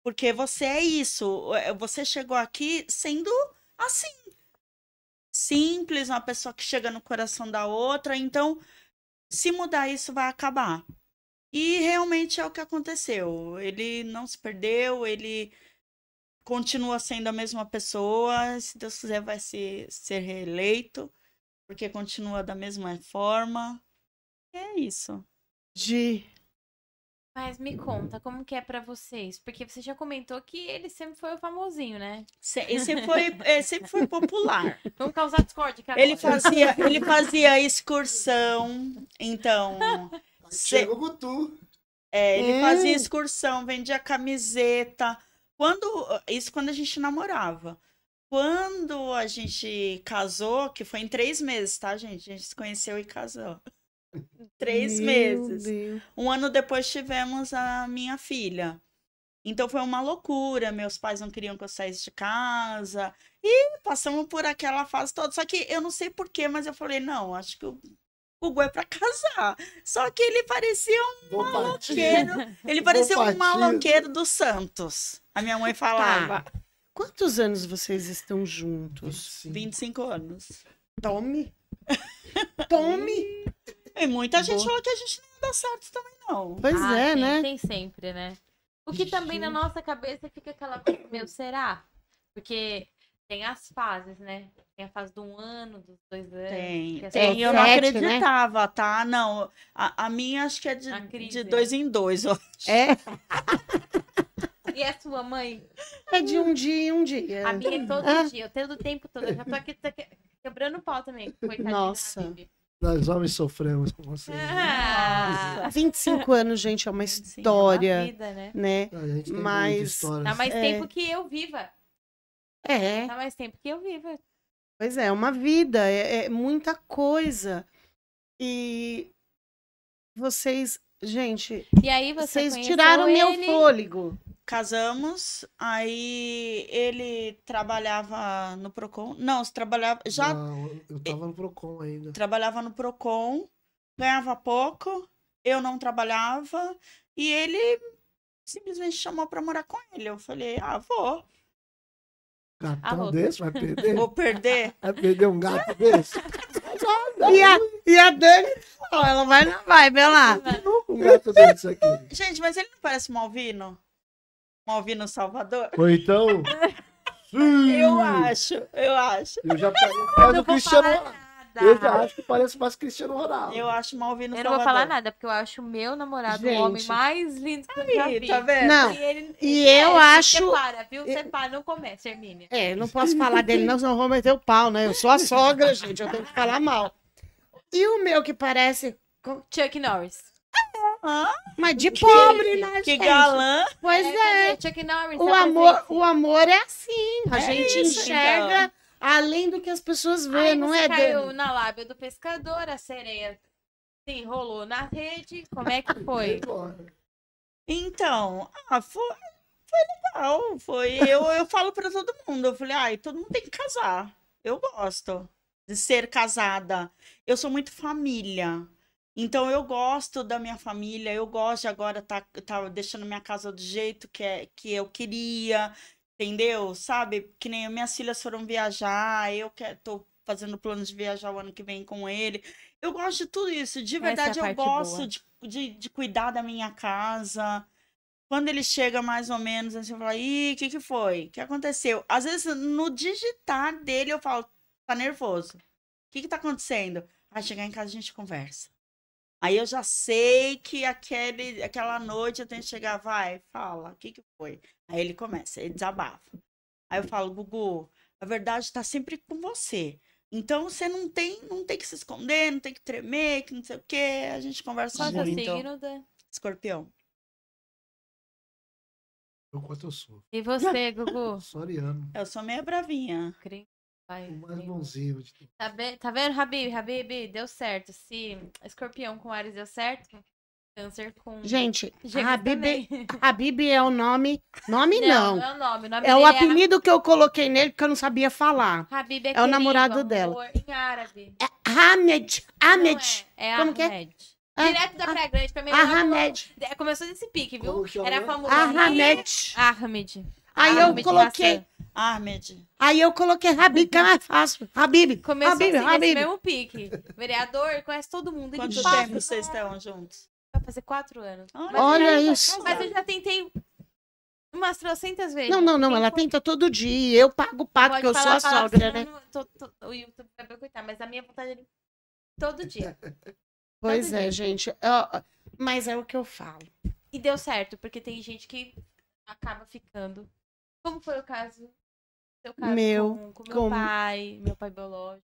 Porque você é isso. Eh, você chegou aqui sendo assim. Simples, uma pessoa que chega no coração da outra. Então, se mudar isso, vai acabar. E realmente é o que aconteceu. Ele não se perdeu, ele continua sendo a mesma pessoa. Se Deus quiser, vai se, ser reeleito, porque continua da mesma forma. E é isso. De. Mas me conta, como que é para vocês? Porque você já comentou que ele sempre foi o famosinho, né? Ele sempre foi, eh, sempre foi popular. Vamos causar discórdia, cara. Ele fazia, ele fazia excursão, então... chegou o Gutu. É, ele hum. fazia excursão, vendia camiseta. Quando, eh, isso quando a gente namorava. Quando a gente casou, que foi em três meses, tá, gente? A gente se conheceu e casou. Três Meu meses. Deus. Um ano depois tivemos a minha filha. Então foi uma loucura. Meus pais não queriam que eu saísse de casa. E passamos por aquela fase toda. Só que eu não sei porquê, mas eu falei: não, acho que o Hugo é pra casar. Só que ele parecia um Vou maloqueiro. Partir. Ele parecia Vou um partir. maloqueiro dos Santos. A minha mãe falava. Tá. Ah, Quantos anos vocês estão juntos? 25, 25 anos. Tome. Tome. E muita gente falou que a gente não dá certo também, não. Pois ah, é, tem, né? Tem sempre, né? O que também na nossa cabeça fica aquela coisa, meu, será? Porque tem as fases, né? Tem a fase do um ano, dos dois anos. É tem, tem. eu não né? acreditava, né? tá? Não, a, a, minha acho que é de, de dois em dois, ó. É? E a sua mãe? É de um dia em um dia. A minha é todo ah. dia, eu tenho do tempo todo. Eu já tô aqui, tô aqui quebrando o pau também. Coitadinha Nossa. Nós homens sofremos com vocês. Ah, 25 anos, gente, é uma história. Sim, é uma vida, né? né? É, tem mas dá mais é... tempo que eu viva. É. Dá mais tempo que eu viva. Pois é, é uma vida, é, é muita coisa. E vocês, gente, e aí você vocês tiraram ele... meu fôlego casamos, aí ele trabalhava no Procon. Não, você trabalhava já Não, eu tava no Procon ainda. Trabalhava no Procon, ganhava pouco, eu não trabalhava e ele simplesmente chamou para morar com ele. Eu falei: "Ah, vou". Gatão desse vai perder? Vou perder. Vai perder um gato desse? e, a, e a Dani, ela vai, não vai, Bela. Um gato desse aqui. Gente, mas ele não parece malvino? ouvindo Salvador? Ou então. Sim. Eu acho, eu acho. Eu já pareço mais Cristiano Eu já acho que parece mais Cristiano Ronaldo. Eu acho mal ouvindo Eu não vou falar nada, porque eu acho o meu namorado o homem mais lindo que eu já vi. tá vendo? Não. E, ele, E eu é, acho- Separa, viu? Separa, não começa, Hermínia. É, eu não posso falar dele, não, senão eu vou meter o pau, né? Eu sou a sogra, gente, eu tenho que falar mal. E o meu que parece. Chuck Norris. Mas de pobre, que, né, que gente? galã. Pois é. é. o, é amor, o amor é assim. A é gente isso, então. enxerga então. além do que as pessoas veem, não é? caiu dele. na lábia do pescador, a sereia se enrolou na rede. Como é que foi? então, ah, foi, foi legal. Foi, eu, eu falo para todo mundo. Eu falei, ai, todo mundo tem que casar. Eu gosto de ser casada. Eu sou muito família. Então eu gosto da minha família, eu gosto de agora tá, tá deixando minha casa do jeito que, é, que eu queria, entendeu? Sabe? Que nem minhas filhas foram viajar, eu que, tô fazendo plano de viajar o ano que vem com ele. Eu gosto de tudo isso, de é verdade é eu gosto de, de, de, cuidar da minha casa. Quando ele chega mais ou menos, a assim, eu falo, ih, o que, que foi? O que aconteceu? Às vezes, no digitar dele, eu falo, tá nervoso. O que, que tá acontecendo? Ah, chegar em casa a gente conversa. Aí eu já sei que aquele, aquela noite eu tenho que chegar, vai, fala, o que, que foi? Aí ele começa, ele desabafa. Aí eu falo, Gugu, a verdade está sempre com você. Então você não tem, não tem que se esconder, não tem que tremer, que não sei o quê. A gente conversa Qual muito. Qual Escorpião. Eu quanto eu sou. E você, Gugu? Eu sou ariano. Eu sou meia bravinha. Cri... Ai, o mais bonzinho de tudo. Tá, be... tá vendo, Habib? Habib, deu certo. Se escorpião com Ares deu certo, câncer com. Gente, Habib, é o nome. Nome não. não. é o nome. O nome é o é apelido é... que eu coloquei nele porque eu não sabia falar. Habib é, é o querido, namorado amor, dela. Em árabe. É Hamed. Hamed. É, é Como Ahmed. que é? Ah, Direto da ah, Praia Grande, pra mim. É Ahmed. É, começou nesse pique, viu? Era famoso. Ahmed. Ahmed. Aí eu coloquei. Armed. Aí eu coloquei Rabib, que é mais fácil. Rabib. Começou Habib, assim, Habib. mesmo pique. Vereador, conhece todo mundo. Quanto tempo vocês estão juntos? Vai fazer quatro anos. Olha, isso. Mas eu já tentei umas trocentas vezes. Não, não, não. Ela tenta todo dia. Eu pago o pato, porque eu sou a sogra, né? Não, tô, tô, o YouTube vai coitar, mas a minha vontade é todo dia. Pois todo é, dia. gente. Eu... Mas é o que eu falo. E deu certo, porque tem gente que acaba ficando como foi o caso? Seu caso meu, com, com meu pai, meu pai biológico.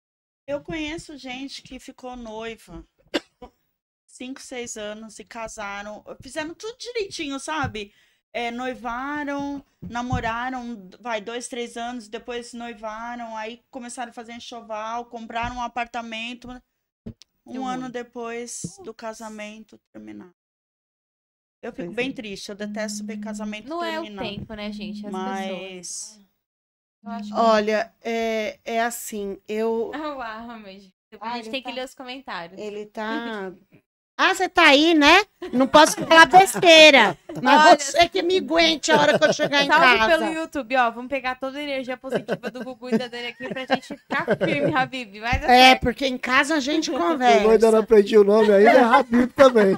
Eu conheço gente que ficou noiva cinco, seis anos, se casaram, fizeram tudo direitinho, sabe? É, noivaram, namoraram, vai, dois, três anos, depois noivaram, aí começaram a fazer enxoval, compraram um apartamento. Um, um ano depois do casamento terminar. Eu fico pois bem é. triste, eu detesto ver casamento Não terminar. é o tempo, né, gente? As Mas... pessoas. Olha, é, é assim, eu... uau, Ah, a gente tem tá... que ler os comentários. Ele tá... Ah, você tá aí, né? Não posso falar besteira. Mas Olha, você que me aguente a hora que eu chegar em casa. Salve pelo YouTube, ó. Vamos pegar toda a energia positiva do Gugu e da Dani aqui pra gente ficar firme, Habib. Vai é, certo. porque em casa a gente conversa. Eu ainda não aprendi o nome ainda, é Habib também.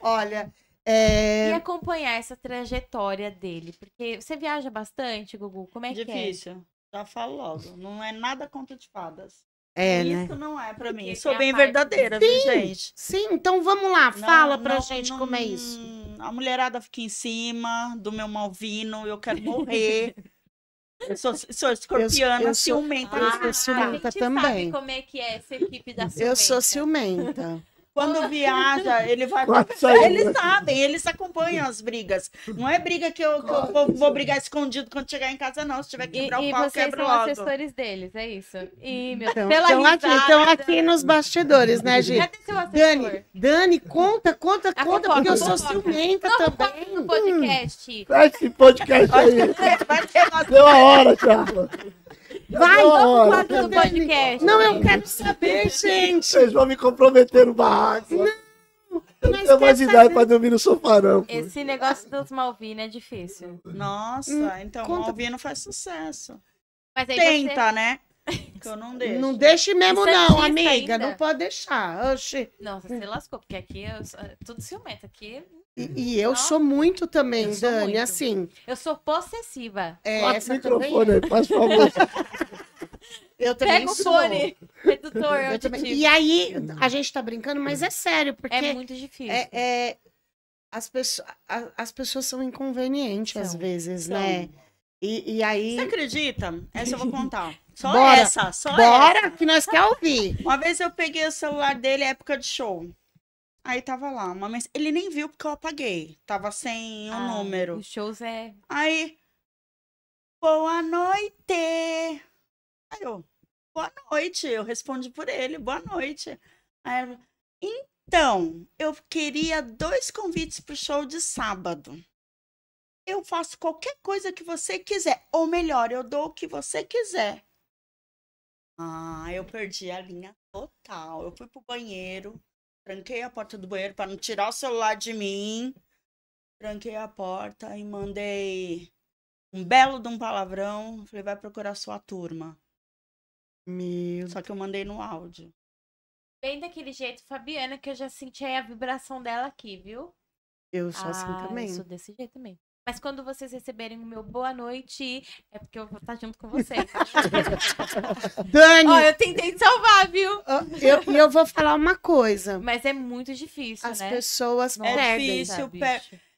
Olha. É... E acompanhar essa trajetória dele. Porque você viaja bastante, Gugu? Como é Difícil. que é? Difícil. Já falo logo. Não é nada contra de fadas. É, né? Isso né? não é para mim. É sou bem verdadeira, viu, gente? Sim, então vamos lá. Não, Fala pra não, gente não, como é isso. A mulherada fica em cima do meu malvino, eu quero morrer. eu sou, sou escorpiana, eu, eu ciumenta. Sou, eu sou ciumenta ah, também. como é que é essa equipe da ciumenta. Eu sou ciumenta. Quando ah. viaja, ele vai. Nossa, eles sabem, eles acompanham as brigas. Não é briga que eu, que eu vou, vou, brigar escondido quando chegar em casa, não. Se tiver que quebrar e, o pau, quebra logo. vocês são assessores deles, é isso? E, meu então, pela então aqui, então aqui nos bastidores, né, gente? Cadê seu Dani, Dani, conta, conta, a conta, porque eu sou ciumenta não, também. Não, podcast. Hum, esse podcast aí. Vai ter Deu a hora, Thiago. Vai, vamos pro do podcast. Não, eu quero saber, gente. Vocês vão me comprometer no barraco. Não, eu não tenho mais idade pra dormir no sofá, não. Esse negócio dos Malvina é difícil. Nossa, hum, então conta... Malvina faz sucesso. Tenta, você... né? Que eu não deixo. Não deixe mesmo, é não, amiga. Ainda. Não pode deixar. Oxi. Nossa, você lascou, porque aqui eu... tudo ciumento. Aqui e, e eu sou muito também, sou Dani, muito. assim. Eu sou possessiva. É, essa microfone, também. Né? faz favor. Eu também Pega o fone, redutor é eu também. E aí, a gente tá brincando, mas é sério, é porque... É muito difícil. É, é, as, pessoas, as pessoas são inconvenientes, são, às vezes, são. né? E, e, aí... Você acredita? Essa eu vou contar. Só bora, essa, só Bora, essa. que nós quer ouvir. Uma vez eu peguei o celular dele, época de show. Aí tava lá, uma mensagem. Ele nem viu porque eu apaguei. Tava sem o ah, número. Os shows é. Aí. Boa noite! Aí eu, boa noite. Eu respondi por ele, boa noite. Aí eu, então, eu queria dois convites pro show de sábado. Eu faço qualquer coisa que você quiser. Ou melhor, eu dou o que você quiser. Ah, eu perdi a linha total. Eu fui pro banheiro Tranquei a porta do banheiro para não tirar o celular de mim. Tranquei a porta e mandei um belo de um palavrão. Falei, vai procurar sua turma. Meu. Só que eu mandei no áudio. Bem daquele jeito, Fabiana, que eu já senti a vibração dela aqui, viu? Eu sou assim ah, assim também. Eu sou desse jeito também. Mas quando vocês receberem o meu boa noite, é porque eu vou estar junto com vocês. Dani! Ó, eu tentei salvar, viu? Ah, e eu, eu, vou falar uma coisa. Mas é muito difícil, As né? As pessoas é Difícil,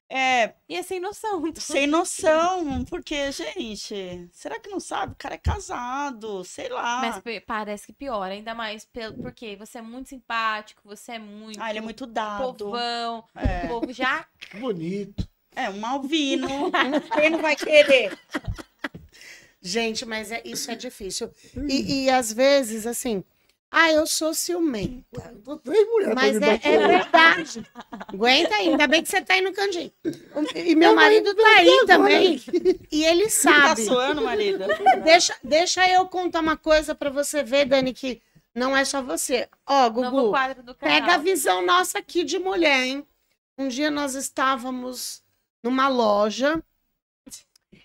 É. E é sem noção. Sem noção, porque, gente, será que não sabe? O cara é casado, sei lá. Mas parece que pior, ainda mais pelo, porque você é muito simpático, você é muito. Ah, ele é muito dado. Povão. É. O povo já. Bonito. É, um Malvino. Quem não vai querer? Gente, mas é, isso é difícil. E, e às vezes, assim, ah, eu sou ciumenta. bem mulher, Mas é, é verdade. Aguenta aí, ainda bem que você tá aí no candinho. E meu marido tá aí também. E ele tá sabe. Tá suando, marido? Deixa, deixa eu contar uma coisa para você ver, Dani, que não é só você. Ó, Gugu, pega a visão nossa aqui de mulher, hein? Um dia nós estávamos numa loja.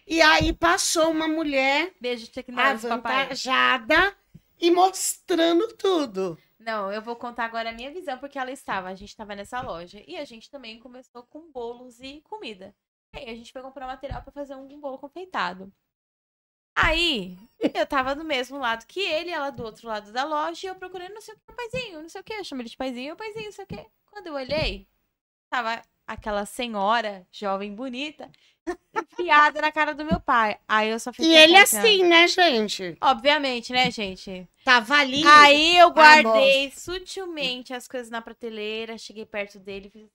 E aí passou uma mulher Beijo, avantajada papai. e mostrando tudo. Não, eu vou contar agora a minha visão, porque ela estava, a gente estava nessa loja e a gente também começou com bolos e comida. E aí a gente foi comprar material para fazer um bolo confeitado. Aí, eu tava do mesmo lado que ele, ela do outro lado da loja, e eu procurando não sei o que, o paizinho, não sei o que, eu chamo ele de paizinho, o paizinho, não sei o que. Quando eu olhei, tava aquela senhora jovem bonita enfiada na cara do meu pai. Aí eu só fiquei. E ele pensando. assim, né, gente? Obviamente, né, gente? Tava ali. Aí eu guardei sutilmente as coisas na prateleira, cheguei perto dele, fiz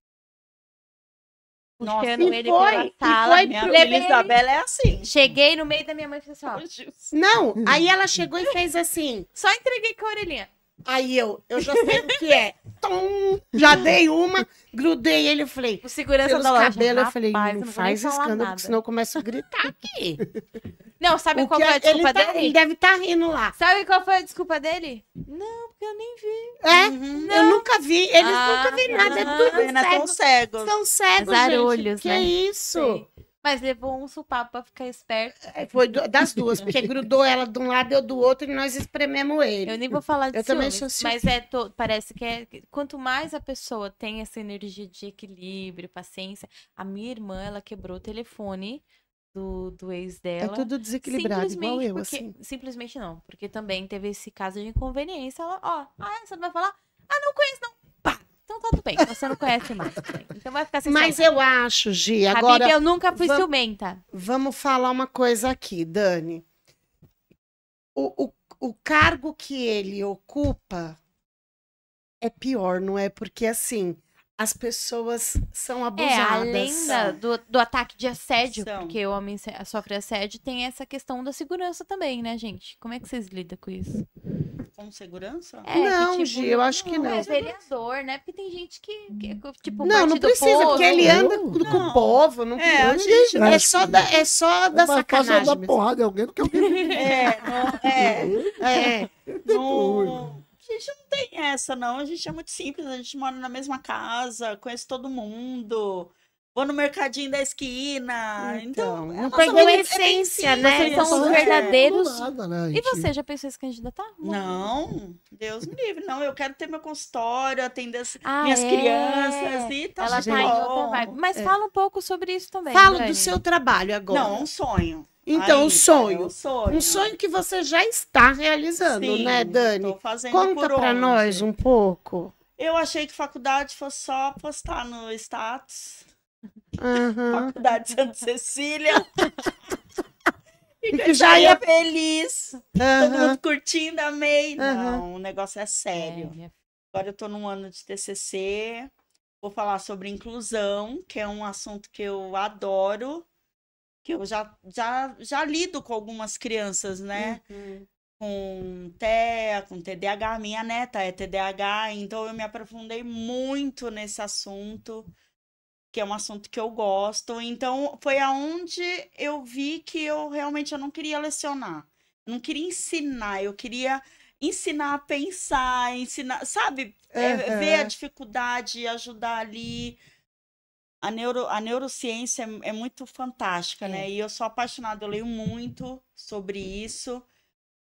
nossa, puxando ele foi, sala, sala. Foi minha filha Isabela é assim. Cheguei no meio da minha mãe e falei assim, ó. Não, aí ela chegou e fez assim. Só entreguei com a orelhinha. Aí eu, eu já sei o que é. Tom, já dei uma, grudei ele e falei. O segurança da loja. Cabelo, rapaz, eu falei, não, não faz escândalo, porque senão eu começo a gritar aqui. Não, sabe o qual foi a é, desculpa tá, dele? Ele deve estar tá rindo lá. Sabe qual foi a desculpa dele? Não, porque eu nem vi. É? Uhum, eu nunca vi. Eles é ah, nunca viram nada. Uhum, é tudo cego. São cegos. São cegos, gente. Olhos, que né? isso? Sim. Mas levou um supapo pra ficar esperto. É, foi do, das duas, porque grudou ela de um lado e eu do outro e nós esprememos ele. Eu nem vou falar disso. Eu ciúmes, também sou Mas é to... parece que é. Quanto mais a pessoa tem essa energia de equilíbrio, paciência. A minha irmã, ela quebrou o telefone do, do ex é dela. É tudo desequilibrado, igual eu, porque... assim. Simplesmente não, porque também teve esse caso de inconveniência. Ela, ó, ah, você vai falar? Ah, não conheço, não então tá tudo bem, então você não conhece mais. Então vai ficar sem Mas eu acho, Gi, agora... Habib, eu nunca fui ciumenta. Vamos falar uma coisa aqui, Dani. O, o, o cargo que ele ocupa é pior, não é? Porque, assim, as pessoas são é, abusadas. É, além da, do, do ataque de assédio, são. porque o homem sofre assédio, tem essa questão da segurança também, né, gente? Como é que vocês lidam com isso? Com segurança? É, não, que, tipo, Gi, eu acho que não. É vereador, né? Porque tem gente que, que hum. tipo, Não, não precisa, povo, porque ele né? anda não. com, o povo, não é, gente, é, só da, é só é da é sacanagem. Mas porrada em alguém do que alguém... é, não, é, tipo, é. é. Depois, tipo a gente não tem essa, não. A gente é muito simples, a gente mora na mesma casa, conhece todo mundo. Vou no mercadinho da esquina. Então, então é não perdeu a essência, é né? Vocês são os é verdadeiros. Nada, né, E você já pensou em se candidatar? Não, Deus me livre. Não, eu quero ter meu consultório, atender as ah, minhas é? crianças e tal. Tá Ela tá em outra Mas é. fala um pouco sobre isso também. Fala do seu trabalho agora. Não, um sonho. Então, Ai, um sonho. É um sonho. Um sonho que você já está realizando, Sim, né, Dani? Conta para nós um pouco. Eu achei que faculdade fosse só postar no status uhum. faculdade de Santa Cecília. e que já ia feliz, uhum. todo mundo curtindo, amei. Uhum. Não, o negócio é sério. É. Agora eu estou num ano de TCC, vou falar sobre inclusão, que é um assunto que eu adoro, que eu já, já, já lido com algumas crianças, né? Uhum. Com TEA, com TDAH, minha neta é TDAH, então eu me aprofundei muito nesse assunto que é um assunto que eu gosto. Então, foi aonde eu vi que eu realmente eu não queria lecionar. Eu não queria ensinar, eu queria ensinar a pensar, ensinar, sabe? Uhum. É, ver a dificuldade, ajudar ali. A, neuro, a neurociência é, é muito fantástica, é. né? E eu sou apaixonada, eu leio muito sobre isso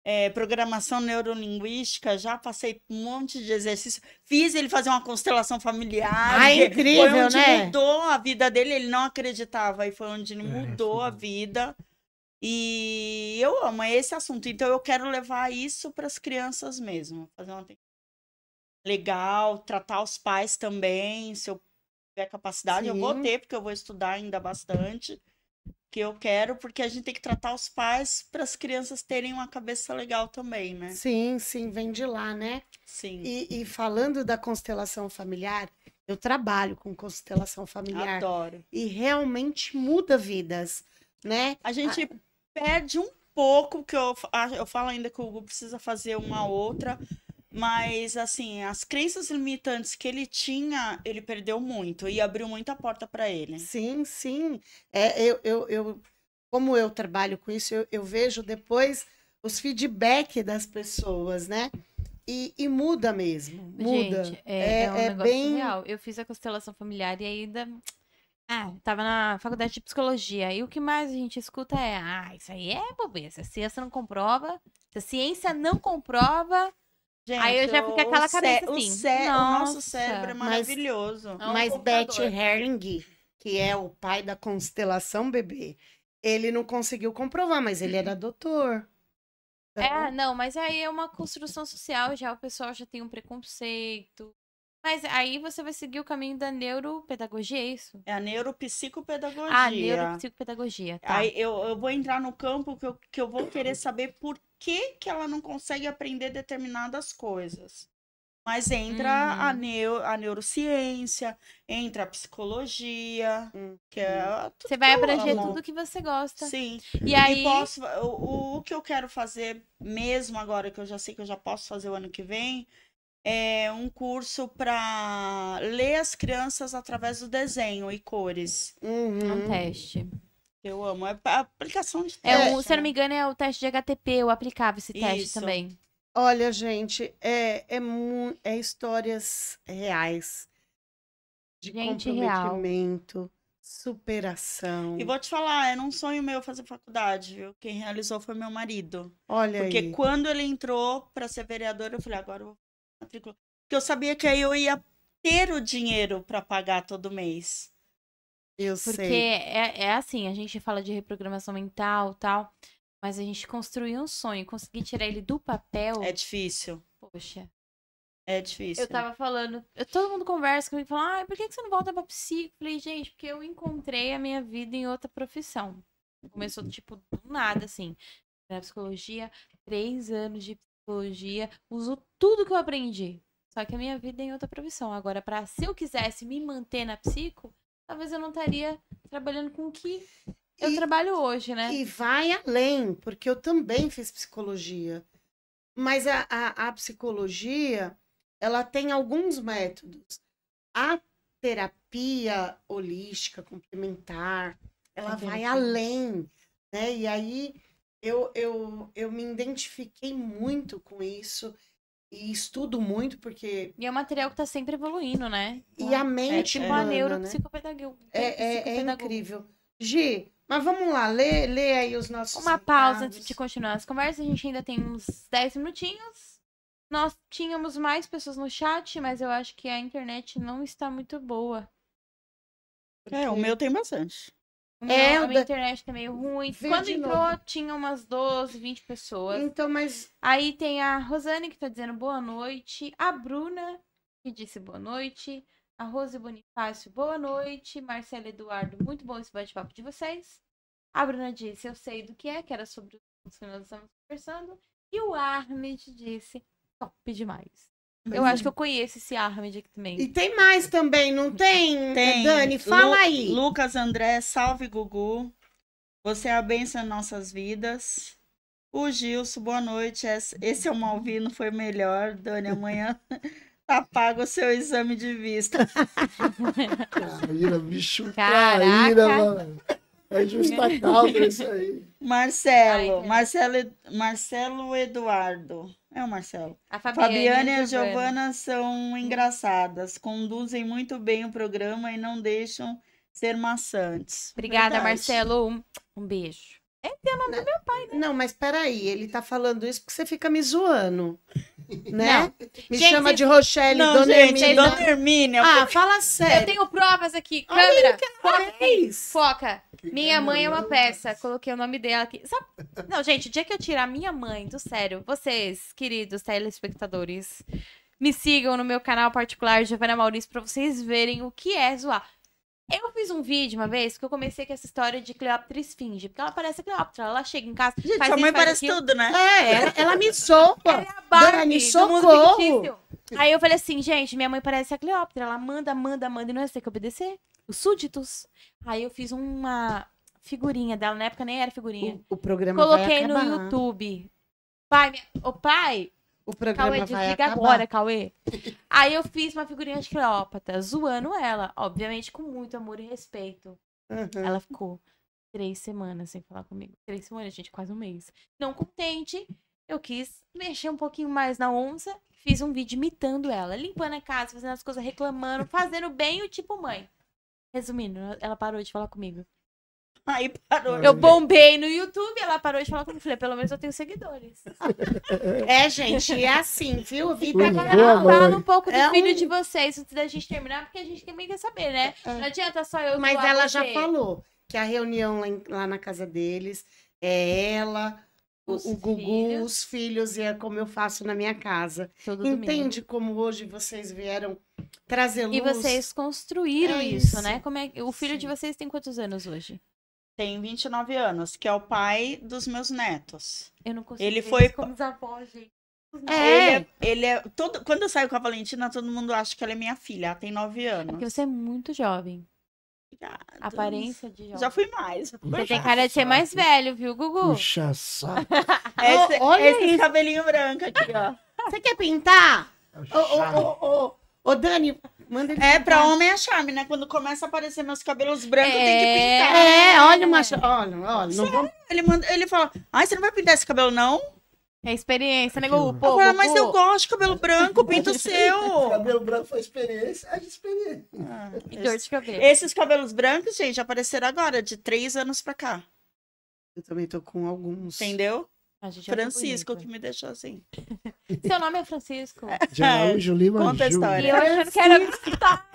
é, programação neurolinguística, já passei um monte de exercício. Fiz ele fazer uma constelação familiar. Ah, é incrível, foi onde né? mudou a vida dele, ele não acreditava. E foi onde ele é, mudou é, a vida. E eu amo é esse assunto. Então eu quero levar isso para as crianças mesmo. Fazer uma legal, tratar os pais também. Se eu tiver capacidade, Sim. eu vou ter, porque eu vou estudar ainda bastante que eu quero, porque a gente tem que tratar os pais para as crianças terem uma cabeça legal também, né? Sim, sim, vem de lá, né? Sim. E, e falando da constelação familiar, eu trabalho com constelação familiar. Adoro. E realmente muda vidas, né? A gente a... perde um pouco, que eu, eu falo ainda que o Hugo precisa fazer uma outra mas, assim, as crenças limitantes que ele tinha, ele perdeu muito e abriu muita porta para ele. Sim, sim. É, eu, eu, eu, como eu trabalho com isso, eu, eu vejo depois os feedback das pessoas, né? E, e muda mesmo. Muda. Gente, é, é, é um é bem... real. Eu fiz a constelação familiar e ainda ah, tava na faculdade de psicologia. E o que mais a gente escuta é: ah, isso aí é bobeira. Se a ciência não comprova, se a ciência não comprova, Gente, aí eu já fiquei aquela cabeça assim. O, nossa, o nosso cérebro é maravilhoso. Mas, é um mas Herring, que é o pai da constelação bebê, ele não conseguiu comprovar, mas ele era doutor. É, então não, mas aí é uma construção social, já o pessoal já tem um preconceito. Mas aí você vai seguir o caminho da neuropedagogia, é isso? É a neuropsicopedagogia. Ah, neuropsicopedagogia. Tá. Aí eu, eu vou entrar no campo que eu, que eu vou querer saber por que, que ela não consegue aprender determinadas coisas. Mas entra uhum. a, neu a neurociência, entra a psicologia, uhum. que é uhum. Você vai abranger tudo que você gosta. Sim. E, e aí posso, o, o que eu quero fazer mesmo agora que eu já sei que eu já posso fazer o ano que vem é um curso para ler as crianças através do desenho e cores. É uhum. um teste. Eu amo. É a aplicação de é teste. É se eu não né? me engano, é o teste de HTP, eu aplicava esse teste Isso. também. Olha, gente, é, é, é histórias reais. De gente comprometimento, real. superação. E vou te falar, era um sonho meu fazer faculdade, viu? Quem realizou foi meu marido. Olha Porque aí. quando ele entrou para ser vereador, eu falei, agora eu vou matricular. Porque eu sabia que aí eu ia ter o dinheiro para pagar todo mês. Eu Porque sei. Porque é, é assim, a gente fala de reprogramação mental tal, mas a gente construir um sonho, conseguir tirar ele do é papel. É difícil. Poxa. É difícil. Eu tava falando, eu, todo mundo conversa comigo e fala, ah, por que, que você não volta pra psico? Falei, gente, porque eu encontrei a minha vida em outra profissão. Começou, uhum. tipo, do nada, assim. Na psicologia, três anos de psicologia, uso tudo que eu aprendi. Só que a minha vida é em outra profissão. Agora, para se eu quisesse me manter na psico, talvez eu não estaria trabalhando com o que eu e, trabalho hoje, né? E vai além, porque eu também fiz psicologia. Mas a, a, a psicologia, ela tem alguns métodos. A terapia holística, complementar, ela vai além, né? E aí eu, eu, eu me identifiquei muito com isso e estudo muito porque. E é um material que está sempre evoluindo, né? E é? a mente. É tipo humana, a neuropsicopedagogia. Né? É, é, é, é incrível. Gi, mas vamos lá, lê, lê aí os nossos. Uma recados. pausa antes de continuar as conversas, a gente ainda tem uns 10 minutinhos. Nós tínhamos mais pessoas no chat, mas eu acho que a internet não está muito boa. Porque... É, o meu tem bastante. Não, é, a minha internet tá meio ruim. Quando entrou, novo. tinha umas 12, 20 pessoas. Então, mas. Aí tem a Rosane que tá dizendo boa noite. A Bruna, que disse boa noite. A Rose Bonifácio, boa noite. Marcelo Eduardo, muito bom esse bate-papo de vocês. A Bruna disse, eu sei do que é, que era sobre os que nós estamos conversando. E o Armin disse, top demais. Eu acho é. que eu conheço esse Armed aqui também. E tem mais também, não tem? tem. Dani, fala Lu aí. Lucas André, salve Gugu. Você é a bênção em nossas vidas. O Gilson, boa noite. Esse é o Malvino, foi melhor. Dani, amanhã tá pago o seu exame de vista. Traíra, bicho. Traíra, mano. É justa causa isso aí. Marcelo, Ai, Marcelo, Marcelo Eduardo. É o Marcelo. A Fabiane, Fabiane e a Giovana. são engraçadas, conduzem muito bem o programa e não deixam ser maçantes. Obrigada, Verdade. Marcelo. um beijo. É, ter o nome não, do né? meu pai, né? Não, mas peraí, ele tá falando isso porque você fica me zoando. Né? Me gente, chama de Rochelle, não, Dona gente, Dona Hermínia. Ah, fala sério. Eu tenho provas aqui. Câmera, foca. foca. Minha é, mãe é uma peça. Coloquei o nome dela aqui. Só... Não, gente, o dia que eu tirar minha mãe, do sério, vocês, queridos telespectadores, me sigam no meu canal particular, Giovana Maurício, pra vocês verem o que é zoar. Eu fiz um vídeo uma vez que eu comecei com essa história de Cleópatra esfinge, porque ela parece Cleópatra, ela chega em casa. Gente, faz sua mãe parece aquilo. tudo, né? É, é, ela, ela me sopa. Ela é a Barbie, me socorro. Aí eu falei assim, gente, minha mãe parece a Cleópatra, ela manda, manda, manda, e não é você assim que obedecer. Os súditos. Aí eu fiz uma figurinha dela, na época nem era figurinha. O, o programa Coloquei no YouTube. Pai, o pai, o programa Cauê, vai acabar. agora, Cauê. Aí eu fiz uma figurinha de Cleópatra, zoando ela, obviamente com muito amor e respeito. Uhum. Ela ficou três semanas sem falar comigo. Três semanas, gente, quase um mês. Não contente, eu quis mexer um pouquinho mais na onça. Fiz um vídeo imitando ela, limpando a casa, fazendo as coisas, reclamando, fazendo bem o tipo mãe. Resumindo, ela parou de falar comigo. Aí parou. Eu bombei no YouTube, ela parou de falar comigo. Falei, pelo menos eu tenho seguidores. é, gente, é assim, viu? Vida é Agora Falando um pouco do é filho um... de vocês antes da gente terminar, porque a gente também quer saber, né? É. Não adianta só eu. Mas ela já falou que a reunião lá, em, lá na casa deles é ela, os o Gugu, filhos. os filhos, e é como eu faço na minha casa. Todo Entende domingo. como hoje vocês vieram trazer luz? E vocês construíram é isso, né? isso, né? Como é... O filho Sim. de vocês tem quantos anos hoje? tem 29 anos, que é o pai dos meus netos. Eu não consigo ele foi como desavó, gente. É. Ele é, ele é todo, quando eu saio com a Valentina, todo mundo acha que ela é minha filha. Ela tem 9 é anos. porque você é muito jovem. Obrigada. Aparência de jovem. Já fui mais. você tem cara de ser mais velho, viu, Gugu? Puxa saco. Esse, oh, olha esse cabelinho branco aqui, ó. Você quer pintar? É ô, ô, ô, ô, Dani, é, pra homem é charme, né? Quando começa a aparecer meus cabelos brancos, é... tem que é. pintar. É, olha o macho. Olha, olha. ele, manda, ele fala: Ai, você não vai pintar esse cabelo, não? É experiência, né? Pô, pô, mas eu gosto de cabelo branco, pinto seu. cabelo branco foi experiência, é de experiência. Ah, e dor de cabelo. Esses cabelos brancos, gente, apareceram agora, de três anos pra cá. Eu também tô com alguns. Entendeu? Francisco, é que me deixou assim. Seu nome é Francisco. De é. Araújo é é. Lima Conta a história. E eu não quero escutar.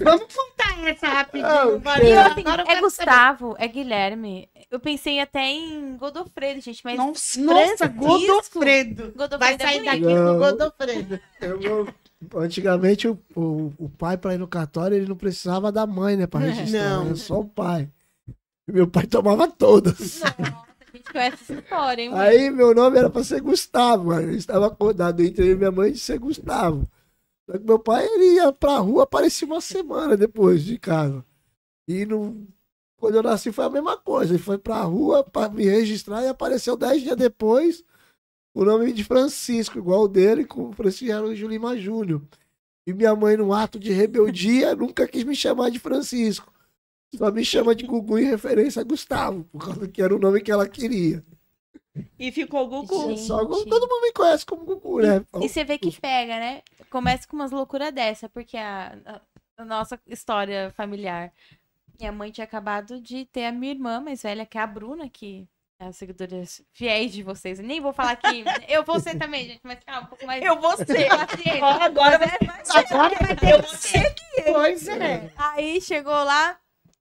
Vamos contar essa rapidinho. Ah, okay. assim, é Gustavo, saber. é Guilherme. Eu pensei até em Godofredo, gente, mas. Nossa, Godofredo. Godofredo. Vai sair daqui com Godofredo. Eu vou. Antigamente, o, o, o pai, para ir no cartório, ele não precisava da mãe, né? Para registrar. Não. Só o pai. Meu pai tomava todas. Não essa história, hein? Mãe? Aí meu nome era pra ser Gustavo, mano. Eu estava acordado entre e minha mãe de ser Gustavo. Só que meu pai ele ia pra rua, aparecia uma semana depois de casa. E não... quando eu nasci foi a mesma coisa. Ele foi pra rua pra me registrar e apareceu dez dias depois o nome de Francisco, igual o dele, com o Francisco era o Julima Júnior. E minha mãe, num ato de rebeldia, nunca quis me chamar de Francisco. Só me chama de Gugu em referência a Gustavo, por causa que era o nome que ela queria. E ficou Gugu. Só, todo mundo me conhece como Gugu, né? E, e você vê que pega, né? Começa com umas loucuras dessa, porque a, a nossa história familiar. Minha mãe tinha acabado de ter a minha irmã mais velha, que é a Bruna, que é a seguidora fiéis de vocês. nem vou falar que. eu vou ser também, gente, mas calma, um pouco mais. Eu vou ser. Agora, agora, agora é. eu vou ser que eu. Pois é. Aí chegou lá,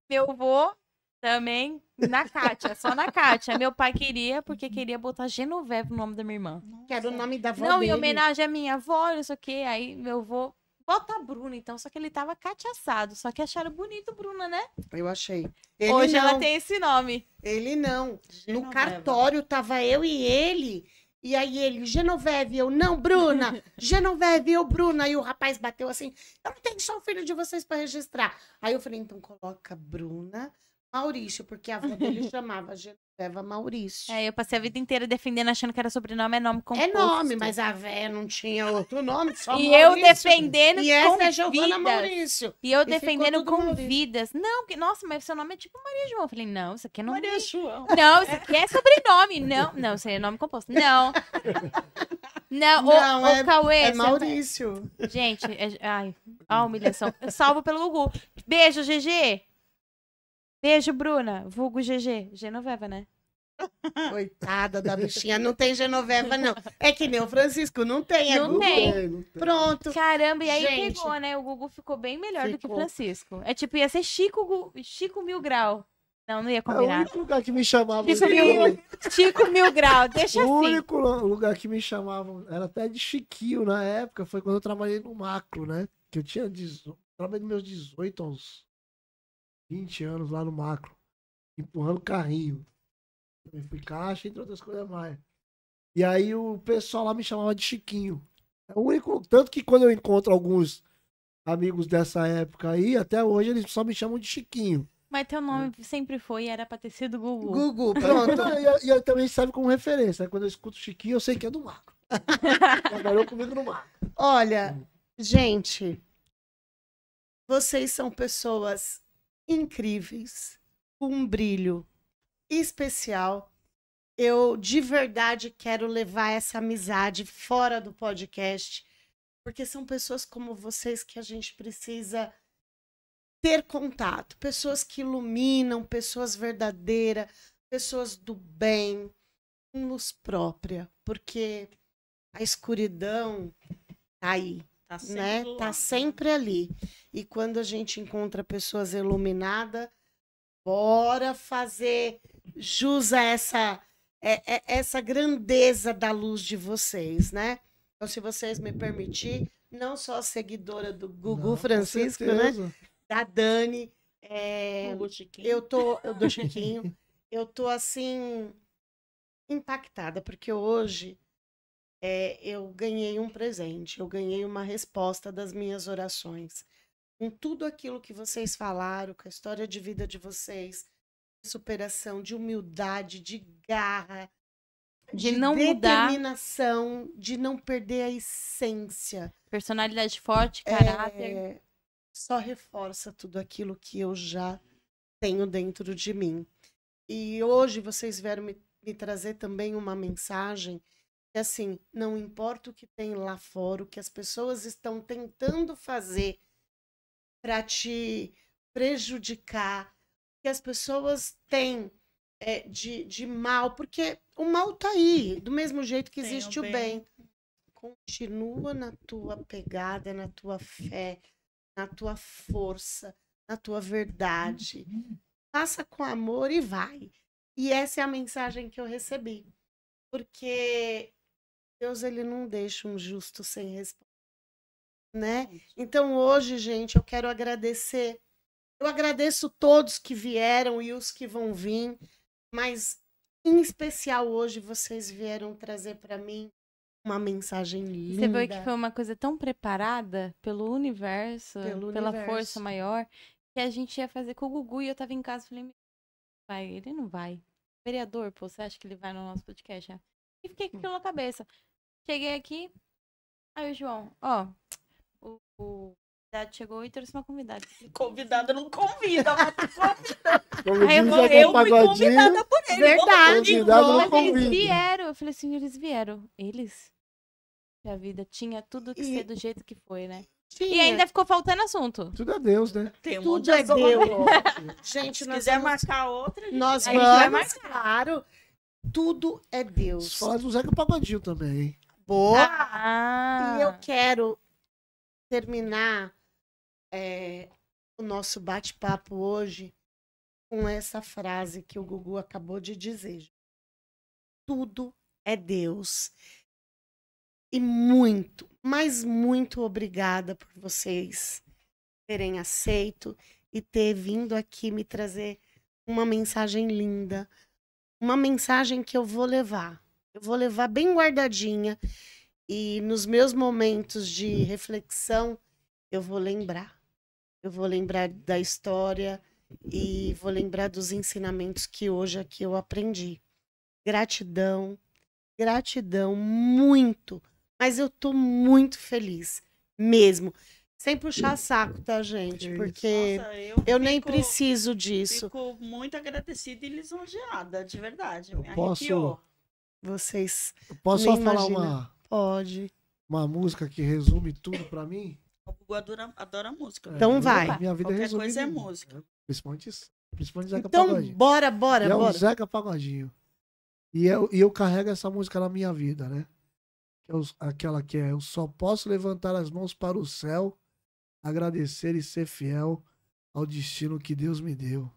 meu avô também na Kátia, só na Kátia. Meu pai queria, porque queria botar Genoveva no nome da minha irmã. Que era o nome da avó Não, dele. em homenagem à minha avó, não sei o quê. Aí meu avô, bota a Bruna então. Só que ele tava cateaçado. Só que acharam bonito Bruna, né? Eu achei. Ele Hoje não. ela tem esse nome. Ele não. Genoveva. No cartório tava eu e ele. E aí ele, Genoveve, eu, não, Bruna, Genoveve, eu, Bruna. E o rapaz bateu assim, eu não tenho só o filho de vocês para registrar. Aí eu falei, então coloca Bruna Maurício, porque a avó dele chamava Genoveve. Eva Maurício. É, eu passei a vida inteira defendendo, achando que era sobrenome, é nome é composto. É nome, mas a véia não tinha outro nome, só E Maurício. eu defendendo e com essa é vidas. Maurício. E eu e defendendo com Maurício. vidas. Não, que, nossa, mas seu nome é tipo Maria João. Eu falei, não, isso aqui é nome. Maria João. Não, isso aqui é sobrenome. Não, não, isso aí é nome composto. Não. Não, não o, é, o Cauê. É Maurício. Gente, é, ai, a humilhação. Salvo pelo Gugu. Beijo, GG. Beijo, Bruna. Vulgo GG. Genoveva, né? Coitada da bichinha, não tem Genoveva, não. É que nem o Francisco, não tem, é não Google. Tem. Não tem. Pronto. Caramba, e aí Gente, pegou, né? O Google ficou bem melhor ficou. do que o Francisco. É tipo, ia ser Chico, Chico Mil Grau. Não, não ia combinar. É o único lugar que me chamavam. Chico, mil, Chico mil Grau, deixa assim. O único lugar que me chamavam, era até de Chiquinho na época, foi quando eu trabalhei no Macro, né? Que eu tinha. Dezo... Trabalhei nos meus 18 anos. 20 anos lá no macro, empurrando carrinho. Fui caixa, entre outras coisas mais. E aí o pessoal lá me chamava de Chiquinho. É o único. Tanto que quando eu encontro alguns amigos dessa época aí, até hoje eles só me chamam de Chiquinho. Mas teu nome é. sempre foi era pra ter sido Gugu. Gugu, pronto. e, eu também serve como referência. Né? Quando eu escuto Chiquinho, eu sei que é do Marco. Trabalhou comigo no Marco. Olha, gente, vocês são pessoas incríveis, com um brilho especial. Eu de verdade quero levar essa amizade fora do podcast, porque são pessoas como vocês que a gente precisa ter contato, pessoas que iluminam, pessoas verdadeiras, pessoas do bem, com luz própria, porque a escuridão tá aí. Tá sempre, né? tá né? sempre ali. E quando a gente encontra pessoas iluminadas, bora fazer jus a essa, é, é, essa grandeza da luz de vocês, né? Então, se vocês me permitirem, não só seguidora do Gugu não, Francisco, né? Da Dani. É, eu tô, eu, do Chiquinho. eu tô assim, impactada, porque hoje é, eu ganhei um presente, eu ganhei uma resposta das minhas orações. Com tudo aquilo que vocês falaram, com a história de vida de vocês, de superação, de humildade, de garra, de, de não determinação, mudar, de não perder a essência. Personalidade forte, caráter. É, só reforça tudo aquilo que eu já tenho dentro de mim. E hoje vocês vieram me, me trazer também uma mensagem é assim, não importa o que tem lá fora, o que as pessoas estão tentando fazer para te prejudicar, o que as pessoas têm é, de, de mal, porque o mal tá aí, do mesmo jeito que existe o bem. bem. Continua na tua pegada, na tua fé, na tua força, na tua verdade. Uhum. Faça com amor e vai. E essa é a mensagem que eu recebi porque Deus ele não deixa um justo sem resposta, né? Então hoje, gente, eu quero agradecer. Eu agradeço todos que vieram e os que vão vir, mas em especial hoje vocês vieram trazer para mim uma mensagem linda. Você viu que foi uma coisa tão preparada pelo universo, pelo pela universo. força maior, que a gente ia fazer com o Gugu e eu tava em casa falei, vai, ele não vai. Vereador, pô, você acha que ele vai no nosso podcast? Né? E fiquei com hum. aquilo na cabeça. Cheguei aqui. Aí o João, ó, o, convidado chegou e trouxe uma convidada. Convidada não convida, mas convidada. Aí eu, falei, eu fui convidada por eles. Verdade. Convidado não convida. Eles vieram. Eu falei assim, eles vieram. Eles? A vida tinha tudo que e... ser do jeito que foi, né? Tinha. E ainda ficou faltando assunto. Tudo é Deus, né? Tem um Tudo é Deus. gente, se quiser vamos... marcar outra, nós vamos, vai marcar. claro. Tudo é Deus. Faz o Zeca Pagodinho também, hein? boa. Ah. E eu ah. quero terminar é, o nosso bate-papo hoje com essa frase que o Gugu acabou de dizer. Tudo é Deus. E muito, mas muito obrigada por vocês terem aceito e ter vindo aqui me trazer uma mensagem linda, uma mensagem que eu vou levar eu vou levar bem guardadinha. E nos meus momentos de reflexão, eu vou lembrar. Eu vou lembrar da história e vou lembrar dos ensinamentos que hoje aqui eu aprendi. Gratidão, gratidão, muito. Mas eu tô muito feliz, mesmo. Sem puxar saco, tá, gente? Porque Nossa, eu, eu fico, nem preciso disso. Fico muito agradecida e lisonjeada, de verdade. Eu posso, vocês. Eu posso só falar uma. Pode. Uma música que resume tudo pra mim? O Gugu adora, adora música. É, então vai. Minha vida é Qualquer é coisa é música. É, principalmente, principalmente Zeca então, Pagodinho. Então bora, bora, e é bora. É o Zeca Pagodinho. E eu, e eu carrego essa música na minha vida, né? Eu, aquela que é Eu só posso levantar as mãos para o céu, agradecer e ser fiel ao destino que Deus me deu.